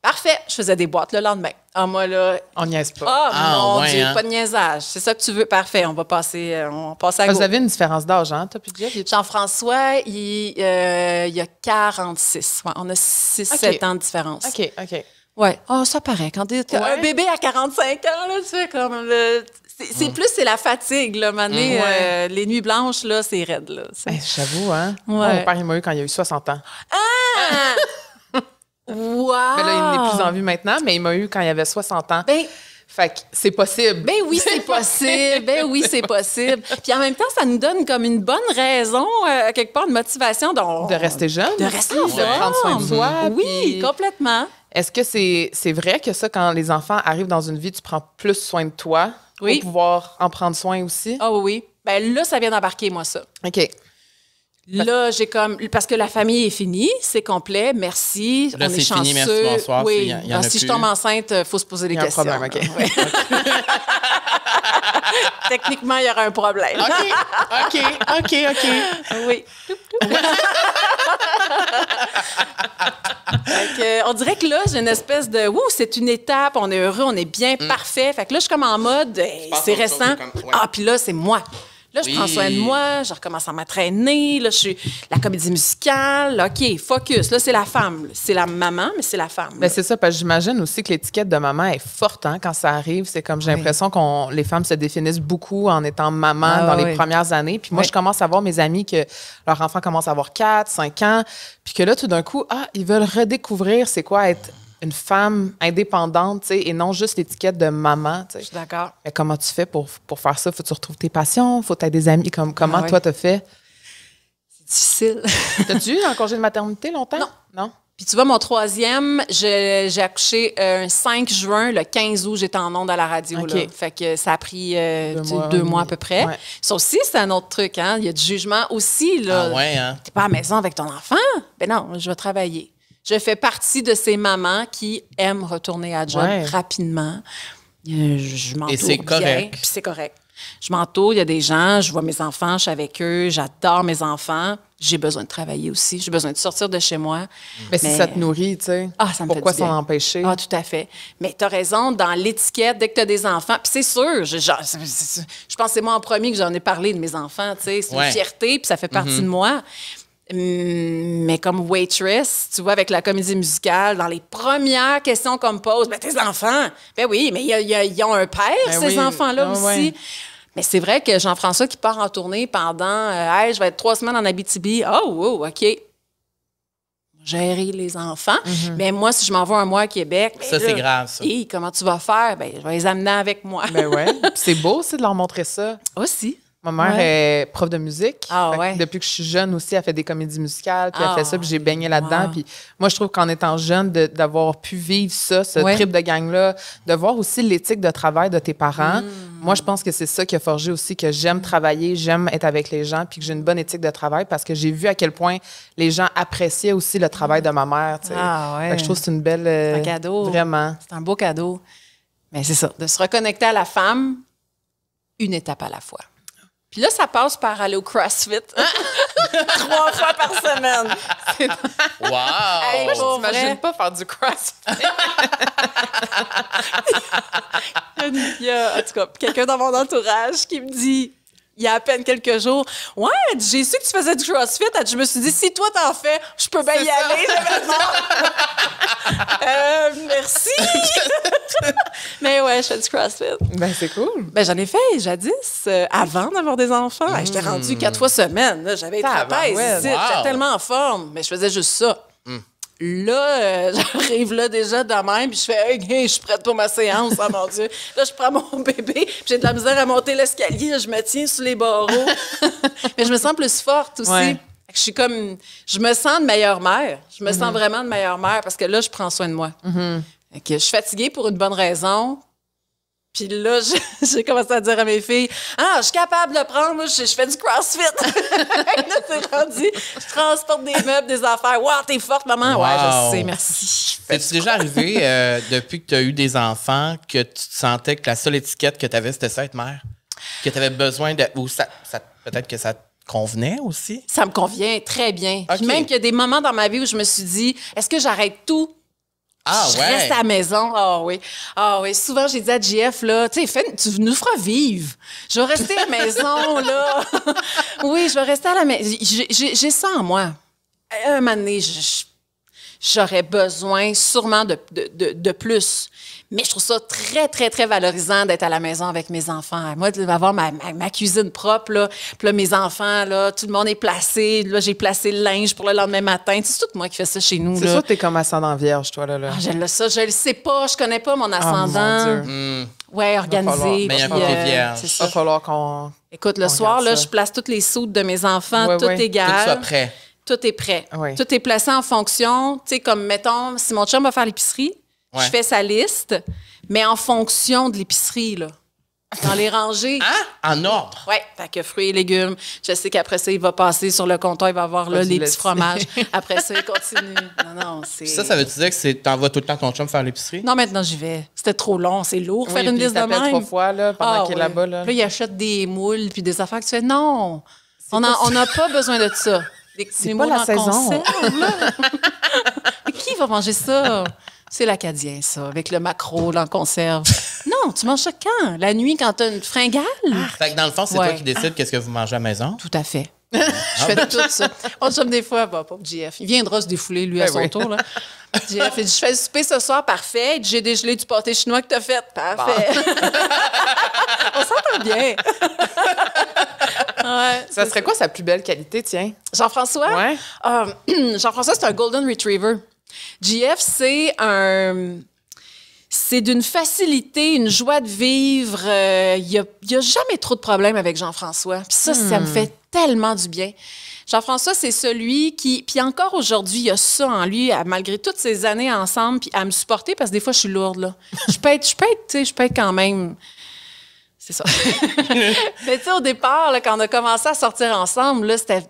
Parfait, je faisais des boîtes le lendemain. Ah, moi, là. On niaise pas. Ah, ah mon Dieu, hein. pas de niaisage. C'est ça que tu veux, parfait. On va passer, euh, on à Vous avez une différence d'âge, hein, toi, Jean-François, il, euh, a 46. Ouais, on a 6-7 ans de différence. OK, OK. Ouais. Ah, ça paraît. Quand tu ouais. un bébé à 45 ans, là, tu fais comme. C'est mm. plus c'est la fatigue, là, mané, mm, euh, les nuits blanches, là, c'est raide, là. Eh, j'avoue, hein? Mon père m'a eu quand il a eu 60 ans. Ah! Wow! Ben mais là, il n'est plus en vue maintenant, mais il m'a eu quand il avait 60 ans. Ben, fait que c'est possible. Ben oui, c'est possible. Ben oui, c'est possible. Puis en même temps, ça nous donne comme une bonne raison, euh, quelque part, de motivation. de rester jeune. De rester jeune. De prendre soin de soi. Oui, complètement. Est-ce que c'est vrai que ça, quand les enfants arrivent dans une vie, tu prends plus soin de toi pour pouvoir en prendre soin aussi? Ah oh, oui. Ben là, ça vient d'embarquer, moi, ça. OK. Là, j'ai comme parce que la famille est finie, c'est complet, merci, on est, chanceux. merci, bonsoir, oui. Ah, si je tombe enceinte, euh, faut se poser des y a questions. Un problème, OK. Techniquement, il y aura un problème. OK, OK, OK, OK. Oui. Euh, on dirait que là, j'ai une espèce de Ouh, c'est une étape, on est heureux, on est bien, mm. parfait. Fait que là, je suis comme en mode c'est récent. Ah, puis là, c'est moi. Là, je prends soin de moi, je recommence à m'entraîner, là, je suis la comédie musicale, OK, focus. Là, c'est la femme, c'est la maman, mais c'est la femme. Mais ben, c'est ça, parce que j'imagine aussi que l'étiquette de maman est forte hein, quand ça arrive. C'est comme, j'ai l'impression que les femmes se définissent beaucoup en étant maman ah dans les premières années. Puis moi, je commence à voir mes amis que leur enfant commence à avoir 4, 5 ans, puis que là, tout d'un coup, ah, ils veulent redécouvrir c'est quoi être une femme indépendante, et non juste l'étiquette de maman, Je suis d'accord. Mais comment tu fais pour, pour faire ça? Faut que tu retrouves tes passions, faut que tu des amis. Comme, comment tu ah toi, t'as fait? C'est difficile. T'as-tu eu un congé de maternité longtemps? Non. Puis tu vois, mon troisième, j'ai accouché un euh, 5 juin, le 15 août, j'étais en onde à la radio. Ok. Fait que ça a pris euh, deux, mois, à peu près. Ça aussi, c'est un autre truc. Hein. Il y a du jugement aussi. Ah ouais, hein? T'es pas à la maison avec ton enfant? Ben non, je vais travailler. Je fais partie de ces mamans qui aiment retourner à job rapidement. Euh, je m'entoure c'est correct. Puis c'est correct. Je m'entoure, il y a des gens, je vois mes enfants, je suis avec eux, j'adore mes enfants. J'ai besoin de travailler aussi, j'ai besoin de sortir de chez moi. Mais, si ça te nourrit, tu sais, ah, ça me pourquoi s'en empêcher? Ah, tout à fait. Mais tu as raison, dans l'étiquette, dès que tu as des enfants, puis c'est sûr, je, pensais pense moi en premier que j'en ai parlé de mes enfants, tu sais, c'est une fierté, puis ça fait partie mm-hmm. de moi. Mm, mais comme waitress, tu vois, avec la comédie musicale, dans les premières questions qu'on me pose, ben, tes enfants, ben oui, mais ils ont un père, ben ces enfants-là ah aussi. Mais c'est vrai que Jean-François qui part en tournée pendant, euh, je vais être trois semaines en Abitibi, oh, wow, OK. Gérer les enfants. Mhm. Mais moi, si je m'envoie un mois à Québec. Ça, ben c'est grave, ça. comment tu vas faire? Ben, je vais les amener avec moi. Ben ouais. c'est beau, aussi de leur montrer ça. Aussi. Ma mère est prof de musique. Ah, depuis que je suis jeune aussi, elle fait des comédies musicales, puis elle fait ah, ça, puis j'ai baigné là-dedans. Puis moi, je trouve qu'en étant jeune, d'avoir pu vivre ça, ce trip de gang-là, de voir aussi l'éthique de travail de tes parents, hmm. moi, je pense que c'est ça qui a forgé aussi que j'aime travailler, j'aime être avec les gens, puis que j'ai une bonne éthique de travail parce que j'ai vu à quel point les gens appréciaient aussi le travail de ma mère. Ah, je trouve c'est une belle. Euh, cadeau. Vraiment. C'est un beau cadeau. Mais c'est ça, de se reconnecter à la femme, une étape à la fois là, ça passe par aller au CrossFit. Hein? Trois fois par semaine. Wow! Hey, Moi, je t'imagine pas faire du CrossFit. il y a, en tout cas, quelqu'un dans mon entourage qui me dit il y a à peine quelques jours. Ouais, j'ai su que tu faisais du CrossFit. Je me suis dit, si toi t'en fais, je peux bien y aller. Euh, merci. mais ouais, je fais du CrossFit. Ben, c'est cool. Ben, j'en ai fait jadis, euh, avant d'avoir des enfants. Je J'étais mm. rendue quatre fois semaine. J'avais été à J'étais tellement en forme. Mais je faisais juste ça Là, euh, j'arrive là déjà demain, puis je fais hey, je suis prête pour ma séance, oh mon Dieu. Là, je prends mon bébé, puis j'ai de la misère à monter l'escalier, je me tiens sous les barreaux. Mais je me sens plus forte aussi. Je suis comme. Je me sens de meilleure mère. Je me sens mhm. vraiment de meilleure mère parce que là, je prends soin de moi. Mm que Je suis fatiguée pour une bonne raison, puis là, j'ai commencé à dire à mes filles Ah, je suis capable de le prendre, je, je fais du CrossFit. là, c'est rendu, je transporte des meubles, des affaires. Waouh, t'es forte, maman. Ouais, je sais, merci. Es-tu déjà arrivé, euh, depuis que tu as eu des enfants, que tu te sentais que la seule étiquette que tu avais, c'était ça, être mère? Que tu avais besoin de. Ou ça, peut-être que ça convenait aussi? Ça me convient très bien. Puis même qu'il y a des moments dans ma vie où je me suis dit, est-ce que j'arrête tout ah je reste à la maison. Ah oui. Ah oui. Souvent, j'ai dit à JF, là, tu sais, tu nous feras vivre. Je vais rester à la maison, là. oui, je vais rester à la maison. J'ai ça en moi. Euh, un moment donné, je, j'aurais besoin sûrement de, de, plus. Mais je trouve ça très, très, très valorisant d'être à la maison avec mes enfants. Moi, d'avoir ma, ma, cuisine propre, là, puis là, mes enfants, là, tout le monde est placé. Là, j'ai placé le linge pour le lendemain matin. C'est tout moi qui fais ça chez nous. C'est ça, que t'es comme ascendant vierge, toi, là. là. Ah, Je le sais pas. Je connais pas mon ascendant. Oh, mon hmm. Ouais, organisé. Il va falloir, Il va euh, falloir qu'on. Écoute, le soir, là, je place toutes les soutes de mes enfants, toutes tout égal. Tout prêt tout est prêt. Tout est placé en fonction. Tu sais, comme mettons, si mon chum va faire l'épicerie, je fais sa liste, mais en fonction de l'épicerie, là. Dans les rangées. Hein? En ordre. Oui. Fait que fruits et légumes. Je sais qu'après ça, il va passer sur le comptoir, il va avoir là, les petits fromages. Après ça, il continue. Non, non, c'est. Ça, ça veut dire que tu envoies tout le temps ton chum faire l'épicerie? Non, maintenant, j'y vais. C'était trop long, c'est lourd, faire une liste de même. trois fois, là, pendant ah, qu'il est là-bas, là. il achète des moules, puis des affaires que tu fais. Non! On n'a pas besoin de ça. C'est pas la saison. Qui va manger ça? C'est l'acadien, ça, avec le macro, en conserve. Non, tu manges ça quand? La nuit, quand t'as une fringale? Ah. Fait dans le fond, c'est toi qui décides qu'est-ce que vous mangez à la maison? Tout à fait. je ah, fais ben. tout ça. On somme des fois, bon, pas JF. Il viendra se défouler, lui, à ben son tour. Là. dit Je fais le souper ce soir, parfait. J'ai dégelé du pâté chinois que t'as fait. Parfait. On s'entend bien ça serait quoi sa plus belle qualité, tiens? Jean-François? Euh, Jean-François, c'est un Golden Retriever. GF, c'est un c'est d'une facilité, une joie de vivre. Il euh, n'y a, jamais trop de problèmes avec Jean-François. Puis ça, ça me hmm. fait tellement du bien. Jean-François, c'est celui qui, puis encore aujourd'hui, il y a ça en lui, malgré toutes ces années ensemble, puis à me supporter, parce que des fois, je suis lourde, là. je je peux être, tu sais, je peux être quand même c'est ça. mais tu sais, au départ, quand on a commencé à sortir ensemble, là, c'était.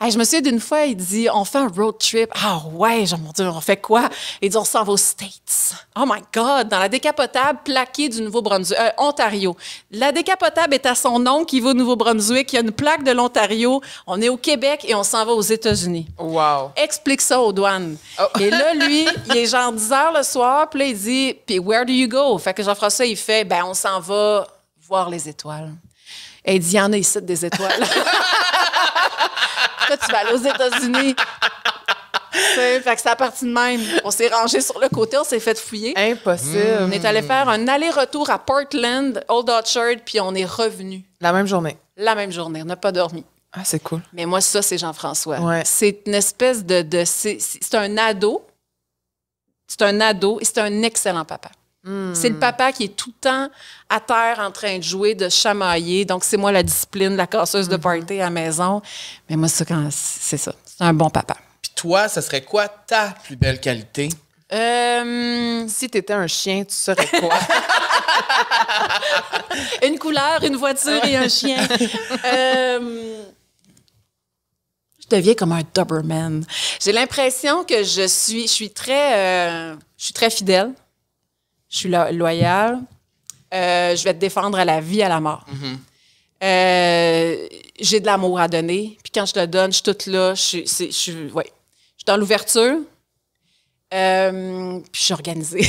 je me souviens d'une fois, il dit, on fait un road trip. Ah ouais, genre, mon Dieu, on fait quoi? Il dit, on s'en va aux States. Oh my God, dans la décapotable plaquée du Nouveau-Brunswick, euh, Ontario. La décapotable est à son nom qui va au Nouveau-Brunswick. Il y a une plaque de l'Ontario. On est au Québec et on s'en va aux États-Unis. Wow. Explique ça aux douanes. Oh. Et là, lui, il est genre 10 heures le soir, puis là, il dit, puis where do you go? Fait que Jean-François, il fait, ben, on s'en va les étoiles. Elle dit, il y en a ici des étoiles. Toi, tu vas aller aux États-Unis. fait que c'est à partir de même. On s'est rangé sur le côté, on s'est fait fouiller. Impossible. On est allé faire un aller-retour à Portland, Old Orchard, puis on est revenu. La même journée. La même journée. On n'a pas dormi. Ah, c'est cool. Mais moi, ça, c'est Jean-François. C'est une espèce de. de c'est un ado. C'est un ado et c'est un excellent papa. C'est le papa qui est tout le temps à terre en train de jouer, de chamailler. Donc, c'est moi la discipline, la casseuse de mm-hmm. party à la maison. Mais moi, c'est ça. C'est un bon papa. Puis toi, ce serait quoi ta plus belle qualité? Euh, si étais un chien, tu serais quoi? une couleur, une voiture et un chien. Euh, je deviens comme un Doberman. J'ai l'impression que je suis, je suis très euh, fidèle je suis loyale, euh, je vais te défendre à la vie, à la mort. Mhm. Euh, j'ai de l'amour à donner, puis quand je le donne, je suis toute là, je suis, dans l'ouverture, euh, puis je suis organisée.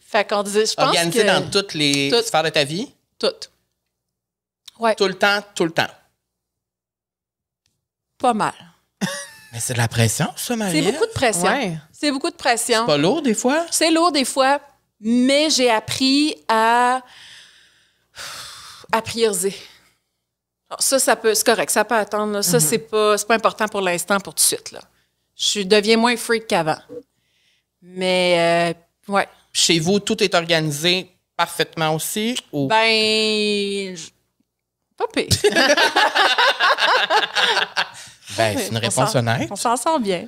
fait qu'on disait, je Organisée dans toutes les sphères de ta vie? Toutes. Ouais. Tout le temps, tout le temps. Pas mal. Mais c'est de la pression, ça, Marie. C'est beaucoup de pression. Ouais. C'est beaucoup de pression. C'est pas lourd des fois? C'est lourd des fois mais j'ai appris à, à prioriser. ça, peut, c'est correct, ça peut attendre. Ça, mhm. c'est pas, important pour l'instant, pour tout de suite. Là. Je deviens moins freak qu'avant. Mais, euh, ouais. Chez vous, tout est organisé parfaitement aussi? Ou? Ben, pas ben, c'est une réponse honnête. On s'en sent bien.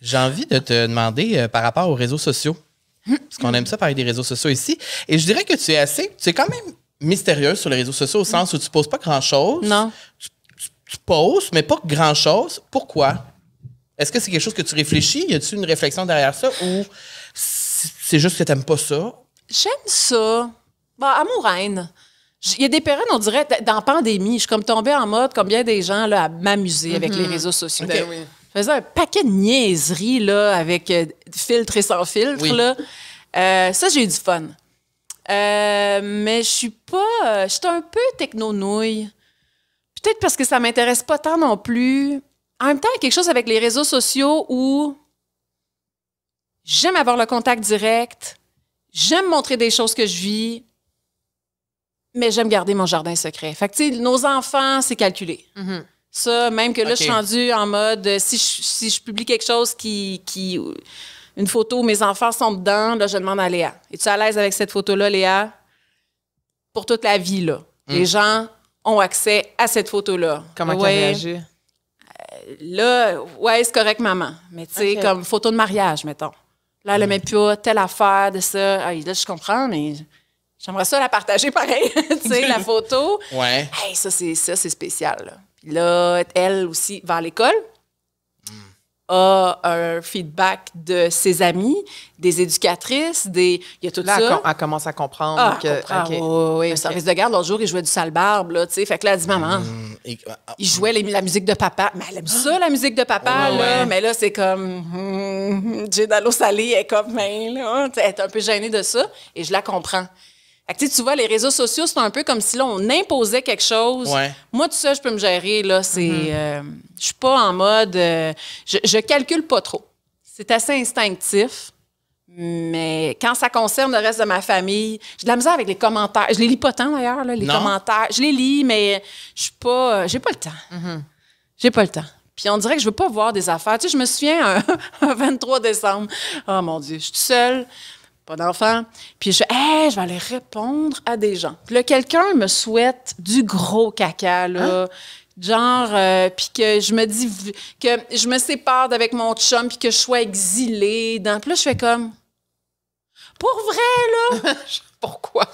J'ai envie de te demander euh, par rapport aux réseaux sociaux. Parce qu'on aime ça parler des réseaux sociaux ici. Et je dirais que tu es assez, tu es quand même mystérieuse sur les réseaux sociaux au sens où tu poses pas grand-chose. Non. Tu, poses, mais pas grand-chose. Pourquoi? Est-ce que c'est quelque chose que tu réfléchis? Y a-t-il une réflexion derrière ça ou c'est juste que t'aimes pas ça? J'aime ça. Bah, à mon Il y a des périodes, on dirait, dans la pandémie, je suis comme tombée en mode, comme bien des gens, là, à m'amuser avec les mm-hmm. réseaux sociaux. Ben faisais un paquet de niaiseries là, avec euh, filtre et sans filtre. Là. Euh, ça, j'ai eu du fun. Euh, mais je suis pas. suis un peu techno-nouille. Peut-être parce que ça m'intéresse pas tant non plus. En même temps, il y a quelque chose avec les réseaux sociaux où j'aime avoir le contact direct, j'aime montrer des choses que je vis, mais j'aime garder mon jardin secret. Fait que, tu sais, nos enfants, c'est calculé. Mm-hmm. Ça, même que là, je suis rendue en mode, euh, si je, publie quelque chose qui, Une photo où mes enfants sont dedans, là, je demande à Léa. Es-tu à l'aise avec cette photo-là, Léa? Pour toute la vie, là. Hmm. Les gens ont accès à cette photo-là. Comment tu elle euh, là, ouais, c'est correct, maman. Mais tu sais, comme photo de mariage, mettons. Là, elle hmm. met plus telle affaire de ça. là, je comprends, mais j'aimerais ça la partager pareil. tu sais, la photo. Ouais. Hey, ça, c'est spécial, là, elle aussi, va à l'école, hmm. a un feedback de ses amis, des éducatrices, des. Il y a tout là, ça. Elle, elle commence à comprendre. Ah, que, comprend, okay. oui, le service de garde, l'autre jour, il jouait du sale-barbe, là, tu sais. Fait que là, elle dit, maman, hmm. ah, ah, il hmm. jouait la musique de papa. Mais elle aime ça, la musique de papa, là. Mais là, c'est comme. j'ai J'ai Salé, elle est comme, ben, là, elle est un peu gênée de ça. Et je la comprends tu vois, les réseaux sociaux, c'est un peu comme si on imposait quelque chose. Moi, tout ça, je peux me gérer. Là, c'est, mm-hmm. euh, je suis pas en mode. Euh, je, je calcule pas trop. C'est assez instinctif. Mais quand ça concerne le reste de ma famille, j'ai de la misère avec les commentaires. Je les lis pas tant d'ailleurs, les commentaires. Je les lis, mais je suis pas. Euh, j'ai pas le temps. Je mm-hmm. n'ai J'ai pas le temps. Puis on dirait que je veux pas voir des affaires. Tu sais, je me souviens un, 23 décembre. Oh mon Dieu, je suis seule pas d'enfant. Puis je, hé, je vais aller répondre à des gens. Puis là, quelqu'un me souhaite du gros caca, là. Hein? Genre, euh, puis que je me dis que je me sépare d'avec mon chum, puis que je sois exilée. Dans... Puis là, je fais comme. Pour vrai, là! Pourquoi?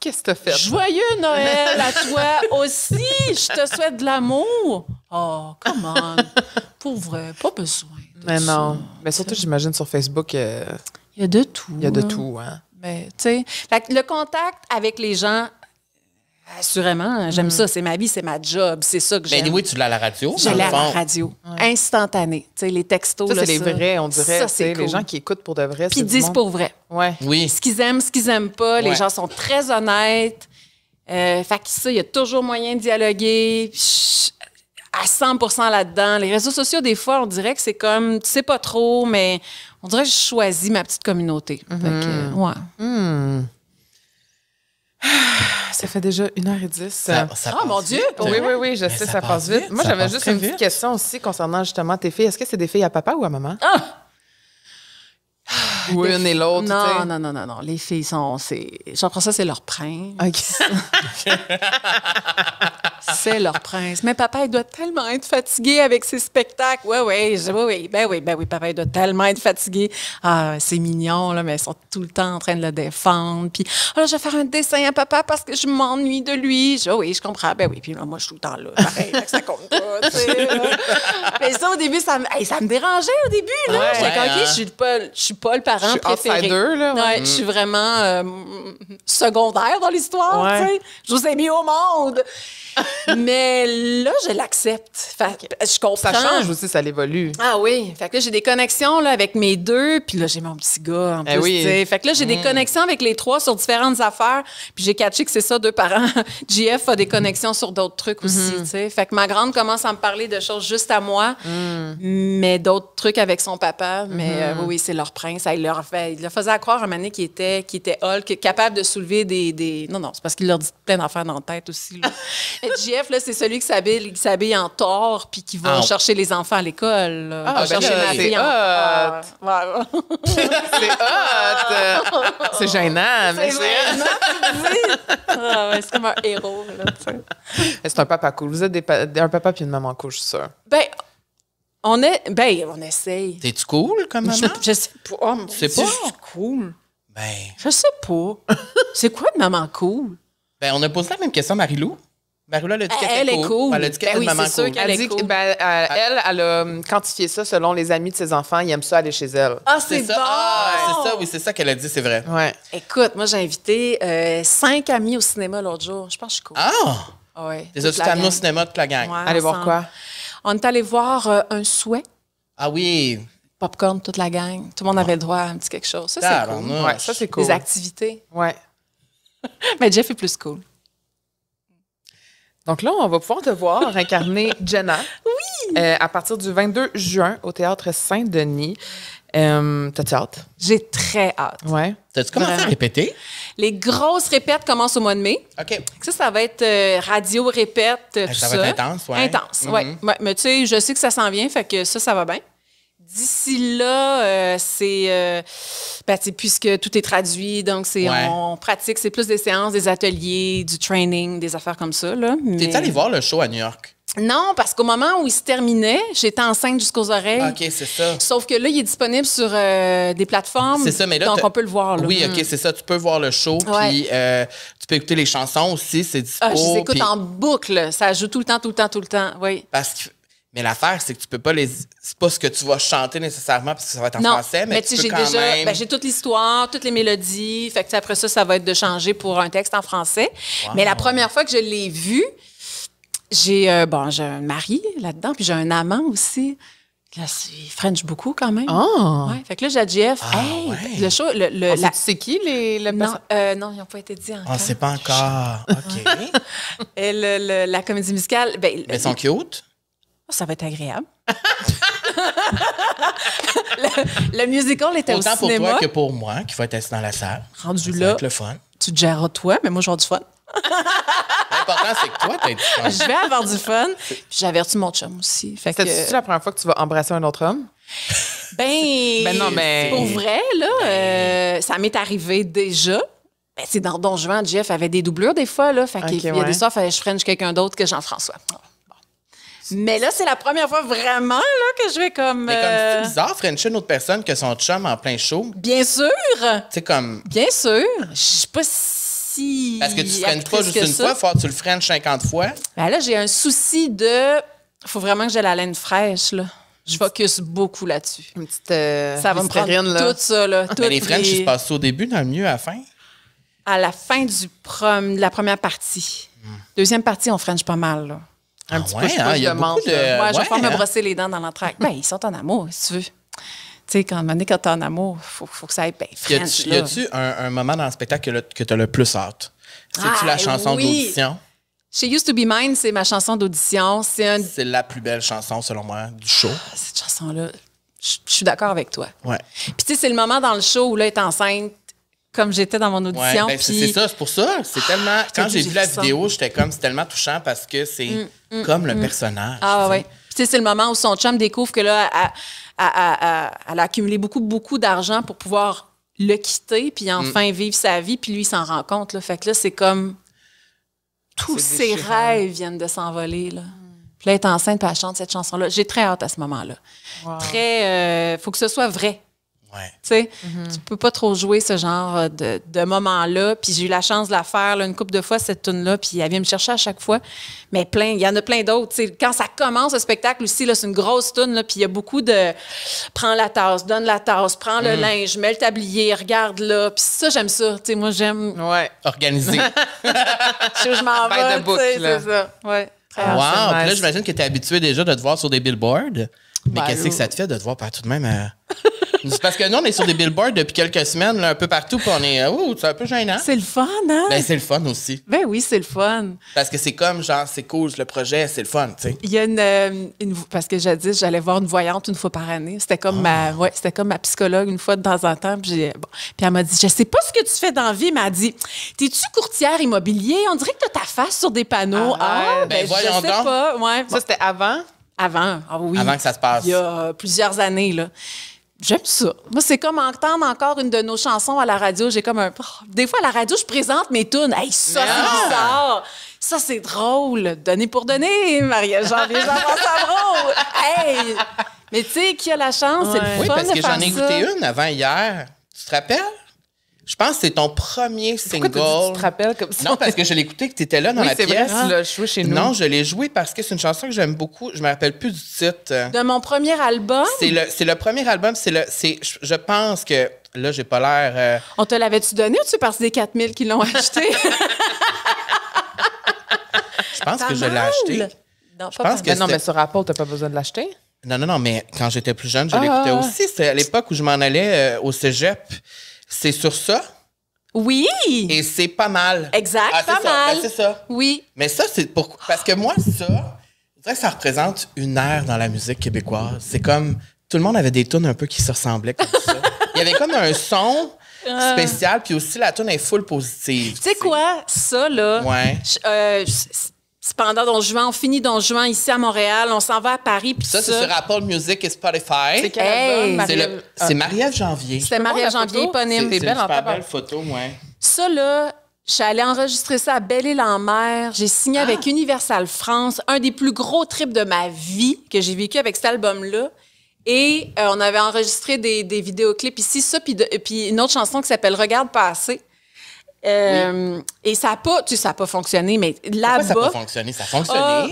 Qu'est-ce que tu fait? Joyeux Noël à toi aussi! Je te souhaite de l'amour! Oh, comment? Pour vrai, pas besoin. Mais non. Mais surtout, j'imagine sur Facebook. Euh, il y a de tout. Il y a de tout, hein. Mais, tu sais, le contact avec les gens, Assurément, hein, j'aime mm. ça. C'est ma vie, c'est ma job. C'est ça que ben, j'aime. Ben oui, tu l'as à la radio. Je l'ai à la radio. Instantané. Tu sais, les textos. Ça, c'est les vrais, on dirait. c'est Les gens qui écoutent pour de vrai. Qui disent pour vrai. Ouais. Oui. Ce qu'ils aiment, ce qu'ils aiment pas. Les gens sont très honnêtes. Euh, fait que ça, il y a toujours moyen de dialoguer. à 100 là-dedans. Les réseaux sociaux, des fois, on dirait que c'est comme, tu sais pas trop, mais on dirait que je choisis ma petite communauté. Mm-hmm. Euh, ouais. Hmm. Ça fait déjà une heure et dix. oh mon Dieu! Oui, oui, oui, je sais, ça, passe vite. Moi, j'avais juste une petite question aussi concernant justement tes filles. Est-ce que c'est des filles à papa ou à maman? Ah! Ah, ou une et l'autre. Non, tu non, non, non, non. Les filles sont. jean ça, c'est leur prince. OK. C'est leur prince. Mais papa, il doit tellement être fatigué avec ses spectacles. Oui, oui, oui, oui, ben oui, ben oui, papa, il doit tellement être fatigué. Ah, c'est mignon, là, mais ils sont tout le temps en train de le défendre. Puis, oh, je vais faire un dessin à papa parce que je m'ennuie de lui. Je, oui, je comprends. Ben oui, puis moi, je suis tout le temps là. Pareil, ça compte pas, tu sais. mais ça, au début, ça me, dérangeait au début, là. je suis pas, je suis pas le parent je préféré. là. Ouais. Je suis vraiment euh, secondaire dans l'histoire, tu sais. Je vous ai mis au monde. Mais là, je l'accepte. Je comprends. Ça change aussi, ça évolue. Ah oui. Fait que là, j'ai des connexions là, avec mes deux, puis là, j'ai mon petit gars en eh plus. Oui. Fait que là, j'ai des mm. connexions avec les trois sur différentes affaires, puis j'ai catché que c'est ça, deux parents. JF a des connexions sur d'autres trucs aussi, mm-hmm. tu sais. Fait que ma grande commence à me parler de choses juste à moi, mm. mais d'autres trucs avec son papa. Mais euh, mm-hmm. oui, c'est leur prince. il leur fait, ben, il leur faisait croire à un moment qu'il était, qui était Hulk, capable de soulever des... des... Non, non, c'est parce qu'il leur dit plein d'affaires dans la tête aussi. le là, c'est celui qui s'habille, qui s'habille en tort puis qui va chercher les enfants à l'école. Ah, ben chercher c'est hot! Euh. C'est gênant, mais c'est. Ah, c'est comme un héros, là, C'est un papa cool. Vous êtes des un papa puis une maman cool, je suis Ben, on est. Ben, on essaye. T'es-tu cool comme maman? Je, sais pas. Oh, pas? Je cool. Ben. Je sais pas. c'est quoi une maman cool? Ben, on a posé la même question à marie elle dit qu'elle est cool. Elle a dit qu'elle ben cool. Elle, dit cool. Ben, euh, elle, elle a euh, quantifié ça selon les amis de ses enfants. Ils aiment ça aller chez elle. Ah, c'est bon! Ah, c'est ça, oui, c'est ça qu'elle a dit, c'est vrai. Ouais. Écoute, moi, j'ai invité euh, cinq amis au cinéma l'autre jour. Je pense que je suis cool. Ah! Des ah T'es autres amenés au cinéma toute la gang. allez voir quoi? On est allé voir Un souhait. Ah oui! Popcorn, toute la gang. Tout le monde avait le droit à un petit quelque chose. Ça, c'est cool. ça, c'est cool. Des activités. Ouais. Mais Jeff est plus cool. Donc là, on va pouvoir te voir incarner Jenna. Oui! Euh, à partir du 22 juin au Théâtre Saint-Denis. Euh, t'as-tu hâte? J'ai très hâte. Ouais. T'as-tu commencé à répéter? Les grosses répètes commencent au mois de mai. OK. Ça, ça va être euh, radio, répète, ah, ça va être intense, ouais. Intense, mm-hmm. Mais tu sais, je sais que ça s'en vient, fait que ça, ça va bien. D'ici là, euh, c'est euh, ben, puisque tout est traduit, donc c'est on, pratique, c'est plus des séances, des ateliers, du training, des affaires comme ça. Là. T'es allé voir le show à New York? Non, parce qu'au moment où il se terminait, j'étais enceinte jusqu'aux oreilles. OK, c'est ça. Sauf que là, il est disponible sur euh, des plateformes. C'est ça, mais là. Donc, on peut le voir. Là. Oui, OK, mm. c'est ça. Tu peux voir le show. Puis, tu peux écouter les chansons aussi. C'est dispo. Ah, je les écoute en boucle. Ça joue tout le temps, tout le temps, tout le temps. Oui. Parce que mais l'affaire, c'est que tu peux pas les. C'est pas ce que tu vas chanter nécessairement parce que ça va être en français, mais, j'ai déjà. Ben, j'ai toute l'histoire, toutes les mélodies. Fait que après ça, ça va être de changer pour un texte en français. Mais la première fois que je l'ai vu, j'ai euh, bon, j'ai un mari là-dedans, puis j'ai un amant aussi. Là, c'est French beaucoup quand même. Ah! Ouais, fait que là, j'ai ah, le show, le, c'est qui les, euh, non, ils n'ont pas été dit encore. On ne sait pas encore. ok. Et le, la comédie musicale, ben, mais ils sont cute. Oh, ça va être agréable. le, musical était Autant au cinéma. pour toi que pour moi, qui va être assis dans la salle. Rendu là. le fun. Tu te gères toi, mais moi, j'ai du fun. L'important, c'est que toi, tu aies du fun. Je vais avoir du fun. Puis j'avertis mon chum aussi. cest tu la première fois que tu vas embrasser un autre homme? Ben, ben non, mais... pour vrai, là, ben- euh, ça m'est arrivé déjà. Ben, c'est dans Don Juan, Jeff avait des doublures des fois, là. Fait y a des soirs, fallait que je French quelqu'un d'autre que Jean-François. Mais là, c'est la première fois vraiment là, que je vais comme. Mais comme c'est euh, bizarre, Frencher une autre personne que son chum en plein show. Bien sûr! C'est comme. Bien sûr! Je sais pas si. Parce que tu freines pas juste une fois, fois, faut, que tu le freines 50 fois. Ben là, j'ai un souci de. Faut vraiment que j'ai la laine fraîche, là. Je focus beaucoup là-dessus. Une petite. Euh, ça va me prendre tout ça, là. Mais les French, ils se passent au début, dans le mieux, à la fin. À la fin du de la première partie. Hmm. Deuxième partie, on French pas mal, là. Un ah petit peu, je hein, De... je vais pas me hein. brosser les dents dans l'entraide. ben, ils sont en amour, si tu veux. Tu sais, quand, quand t'es en amour, il faut, que ça aille bien. y a-tu un, moment dans le spectacle que, tu as le plus hâte? C'est-tu la ah, chanson d'audition? Chez Used to Be Mine, c'est ma chanson d'audition. C'est la plus belle chanson, selon moi, du show. Ah, cette chanson-là, je suis d'accord avec toi. Ouais. Puis tu sais, c'est le moment dans le show où là, est enceinte, comme j'étais dans mon audition. Ben, c'est ça, c'est pour ça. C'est ah, tellement. Quand j'ai vu la vidéo, j'étais comme, c'est tellement touchant parce que c'est mm, mm, comme le mm. personnage. Ah oui. c'est le moment où son chum découvre que là, elle, a accumulé beaucoup, beaucoup d'argent pour pouvoir le quitter, puis enfin vivre sa vie, puis lui, s'en rend compte. Là. Fait que là, c'est comme. Tous ses rêves viennent de s'envoler. Puis là, elle enceinte, puis elle chante cette chanson-là. J'ai très hâte à ce moment-là. Très. Euh, faut que ce soit vrai. Ouais. Mhm. Tu peux pas trop jouer ce genre euh, de, moment-là. Puis j'ai eu la chance de la faire une couple de fois, cette tune-là, puis elle vient me chercher à chaque fois. Mais plein, il y en a plein d'autres. Quand ça commence, le spectacle aussi, c'est une grosse tune, puis il y a beaucoup de « prends la tasse, donne la tasse, prends le mhm. linge, mets le tablier, regarde là ». Puis ça, j'aime ça. moi, j'aime... Ouais. Organiser. je, je m'en vais, c'est ça. Ouais. Ah, wow! là, j'imagine que tu es habitué déjà de te voir sur des billboards. Mais ben, qu'est-ce que ça te fait de te voir par tout de même... Euh? parce que nous, on est sur des billboards depuis quelques semaines, un peu partout, puis on est. Euh, ouh, c'est un peu gênant. C'est le fun, hein? Ben, c'est le fun aussi. Ben oui, c'est le fun. Parce que c'est comme, genre, c'est cool, le projet, c'est le fun, tu sais. Il y a une, euh, Parce que dit j'allais voir une voyante une fois par année. C'était comme, ma, ah. ouais, c'était comme ma psychologue une fois de temps en temps. Puis, bon. elle m'a dit Je sais pas ce que tu fais dans la vie, mais elle dit T'es-tu courtière immobilier? On dirait que t'as ta face sur des panneaux. Ah, ah ben, ben voyons je sais pas. Ça, c'était avant? Avant, ah oui. Avant que ça se passe. Il y a plusieurs années, là. J'aime ça. Moi, c'est comme entendre encore une de nos chansons à la radio. J'ai comme un. Oh, des fois, à la radio, je présente mes tunes. Hey, ça, c'est ah! bizarre. Ça, c'est drôle. Donner pour donner, Maria-Jean, les drôle! Hey! Mais tu sais, qui a la chance? C'est le oui, parce que j'en ai goûté une avant hier. Tu te rappelles? Je pense que c'est ton premier single. Pourquoi tu, te rappelles comme ça? Non, parce que je l'ai écouté, que tu étais là dans la pièce. Vrai, tu l'as joué chez nous. Non, je l'ai joué parce que c'est une chanson que j'aime beaucoup. Je me rappelle plus du titre. De mon premier album? C'est le, le premier album. C'est le, c'est, je pense que là, j'ai pas l'air. Euh, On te l'avait-tu donné ou tu parce des 4000 qui l'ont acheté? je pense que je l'ai acheté. Non, pense que mais ben non, mais sur Apple, t'as pas besoin de l'acheter? Non, non, non, mais quand j'étais plus jeune, je l'écoutais ah. aussi. C'est à l'époque où je m'en allais euh, au cégep. C'est sur ça? Oui. Et c'est pas mal. Exact, ah, pas ben, mal. c'est ça. Oui. Mais ça, c'est pour... Parce que moi, ça, je dirais ça représente une ère dans la musique québécoise. C'est comme... Tout le monde avait des tunes un peu qui se ressemblaient comme ça. Il y avait comme un son ah. spécial, puis aussi la tune est full positive. Tu sais quoi? Ça, là... Ouais. Euh, pendant Don juin, on finit Don juin ici à Montréal, on s'en va à Paris. Puis ça, ça. c'est sur Apple Music et Spotify. C'est quel album? C'est marie Janvier. C'est marie Janvier, éponyme. C'est belle, super belle photo, moi. Ça, là, je suis allée enregistrer ça à Belle-Île-en-Mer. J'ai signé avec ah! Universal France, un des plus gros trips de ma vie que j'ai vécu avec cet album-là. Et euh, on avait enregistré des, des vidéoclips ici, ça, puis, puis une autre chanson qui s'appelle Regarde passer. Euh, et ça n'a pas, tu sais, ça pas fonctionné, mais là-bas. Ça n'a pas fonctionné, ça a fonctionné. Ah,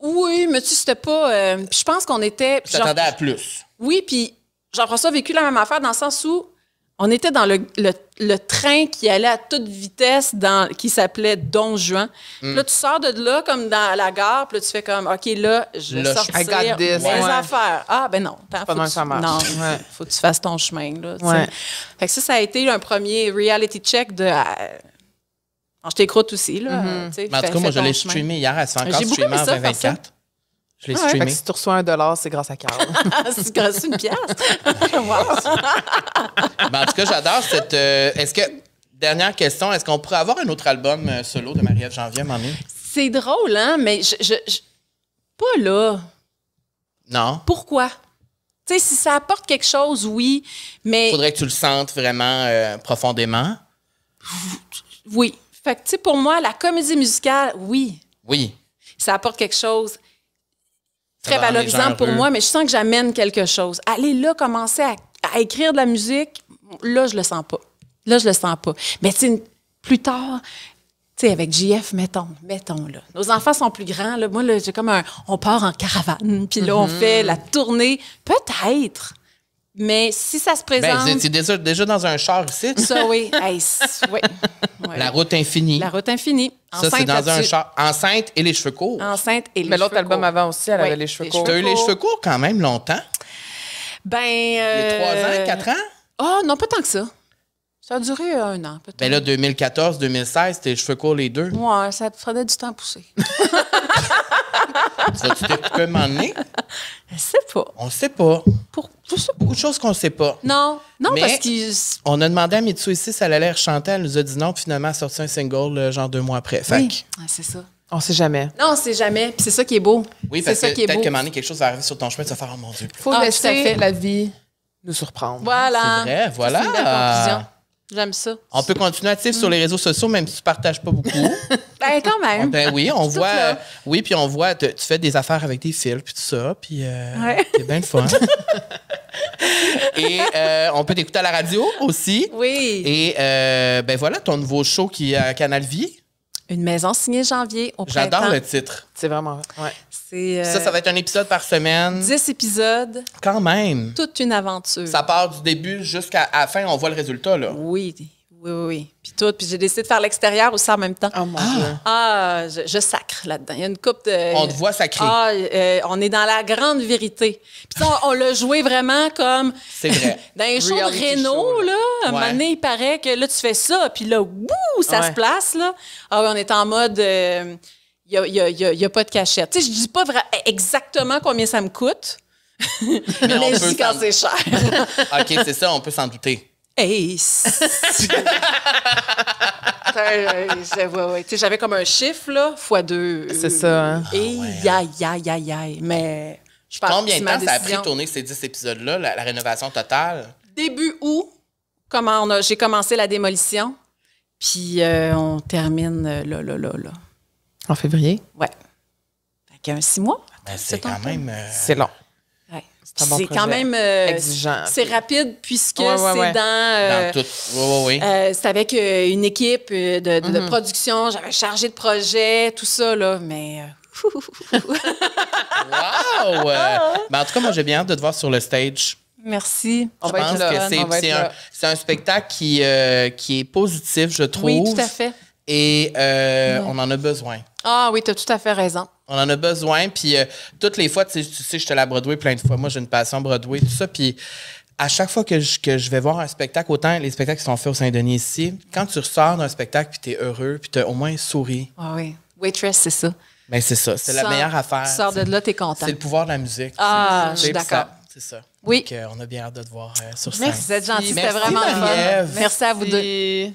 oui, mais tu sais, c'était pas. Euh, puis je pense qu'on était. Tu t'attendais à plus. Oui, puis Jean-François a vécu la même affaire dans le sens où on était dans le, train qui allait à toute vitesse dans, qui s'appelait Don Juan. Mm. Là, tu sors de là, comme dans la gare, puis là, tu fais comme, OK, là, je vais sortir mes affaires. Ah, ben non. Attends, Pendant ça Non, faut que tu fasses ton chemin. Là, ouais. fait que ça, ça a été un premier reality check de... je euh, t'écoute aussi, là. Mm-hmm. Mais en tout cas, moi, je l'ai streamé hier. Elle s'est encore streamée en 2024. Je l'ai ah si tu reçois un dollar, c'est grâce à Carl. c'est grâce à une pièce. Ben, en tout cas, j'adore cette. Euh, est-ce que. Dernière question, est-ce qu'on pourrait avoir un autre album euh, solo de Marie-Ève Janvier, Mamie? C'est drôle, hein, mais je, Pas là. Non. Pourquoi? Tu sais, si ça apporte quelque chose, oui, mais. Faudrait que tu le sentes vraiment euh, profondément. Oui. Fait que, tu sais, pour moi, la comédie musicale, oui. Oui. Ça apporte quelque chose très valorisant pour moi, mais je sens que j'amène quelque chose. Aller là, commencer à, écrire de la musique, là, je le sens pas. Là, je le sens pas. Mais tu plus tard, tu sais, avec JF, mettons, mettons, là. Nos enfants sont plus grands, là. Moi, là, j'ai comme un. On part en caravane, puis là, on mm-hmm. fait la tournée. Peut-être mais si ça se ben, présente. Ben, c'est déjà, dans un char ici. Ça, oui. oui. La route infinie. La route infinie. ça, c'est dans un char. Enceinte et les cheveux courts. Enceinte et les cheveux courts. Mais l'autre album avant aussi, elle avait les cheveux courts. Tu as eu les cheveux courts quand même longtemps? Ben. Euh... a trois ans, euh, quatre ans? Oh, non, pas tant que ça. Ça a duré un an, peut-être. Ben là, 2014, 2016, tes cheveux courts les deux. Ouais, ça te prenait du temps à pousser. ça, tu t'es coupé un moment Je sais pas. On sait pas. Pour, ça. Beaucoup de choses qu'on sait pas. Non, non, parce qu'ils. On a demandé à Mitsu ici, ça allait chanter, elle nous a dit non, finalement, elle a sorti un single, euh, genre deux mois après. oui. Ah, c'est ça. On sait jamais. Non, on ne sait jamais. Puis c'est ça qui est beau. Oui, parce ça que peut-être que moment quelque chose va arriver sur ton chemin, tu vas faire, oh mon Dieu. Faut laisser ah, la vie nous surprendre. Voilà. C'est vrai, voilà. J'aime ça. On peut continuer à suivre sur les réseaux sociaux, même si tu partages pas beaucoup. ben, quand même. Ah, ben oui, on voit. oui, puis on voit, tu fais des affaires avec des fils, puis tout ça, puis euh, c'est bien le fun. Et euh, on peut t'écouter à la radio aussi. Oui. Et euh, ben voilà, ton nouveau show qui est à Canal Vie. Une maison signée janvier au printemps. J'adore le titre. C'est vraiment. Ouais. Euh, ça, ça va être un épisode par semaine. 10 épisodes. Quand même. Toute une aventure. Ça part du début jusqu'à la fin, on voit le résultat. là. Oui, oui, oui, Puis tout. Puis j'ai décidé de faire l'extérieur aussi en même temps. Oh, ah. ah je, sacre là-dedans. Il y a une coupe de. On te voit sacrer. Ah, euh, on est dans la grande vérité. Puis on, on l'a joué vraiment comme. C'est vrai. dans les shows de Renault, là, à un moment donné, il paraît que là, tu fais ça. Puis là, wouh, ça se place, là. Ah, on est en mode. il euh, n'y a, pas de cachette. Tu sais, je dis pas exactement combien ça me coûte, mais, je dis quand c'est cher. OK, c'est ça, on peut s'en douter. Ace. J'avais comme un chiffre, là, fois deux. C'est ça. Hein. Et aïe, aïe, aïe, aïe. Mais Combien de temps ça a pris de tourner ces dix épisodes-là, la, rénovation totale? Début août, comment on a, j'ai commencé la démolition. Puis euh, on termine euh, là, là, là, là. En février? Ouais. Fait un six mois. Ben, c'est quand même. Euh, c'est long. C'est quand même euh, exigeant. C'est rapide puisque c'est dans. Euh, euh, c'est avec euh, une équipe de, mm-hmm. production. J'avais chargé de projet, tout ça là, mais. wow! Ben, en tout cas, moi j'ai bien hâte de te voir sur le stage. Merci. je pense que c'est un, spectacle qui, qui est positif, je trouve. Oui, tout à fait. Et on en a besoin. Ah oui, tu as tout à fait raison. On en a besoin. Puis euh, toutes les fois, tu sais, je te la Broadway plein de fois. Moi, j'ai une passion Broadway, tout ça. Puis à chaque fois que je, que je, vais voir un spectacle, autant les spectacles qui sont faits au Saint-Denis ici, quand tu ressors d'un spectacle puis tu es heureux, puis tu as au moins souri. Ah oui. Waitress, c'est ça. Mais ben, c'est ça. C'est la meilleure affaire. Tu sors de là, tu es content. C'est le pouvoir de la musique. Ah, je suis d'accord. C'est ça. Oui. Euh, on a bien hâte de te voir euh, sur scène. Merci, vous êtes gentil, c'était vraiment fun. Merci à vous deux.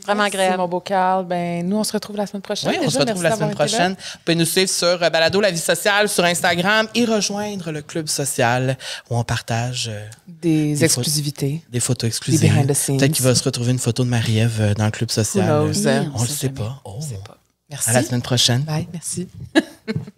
Vraiment Merci, agréable. mon beau Carl. Ben, nous, on se retrouve la semaine prochaine. Oui, on se retrouve la semaine prochaine. Vous pouvez nous suivre sur euh, Balado La Vie Sociale, sur Instagram et rejoindre le club social où on partage des, exclusivités. Des photos exclusives. Des behind the scenes. Peut-être qu'il va se retrouver une photo de Marie-Ève dans le club social. on ne le sait pas. On sait oh. pas. Merci. À la semaine prochaine. Bye, merci.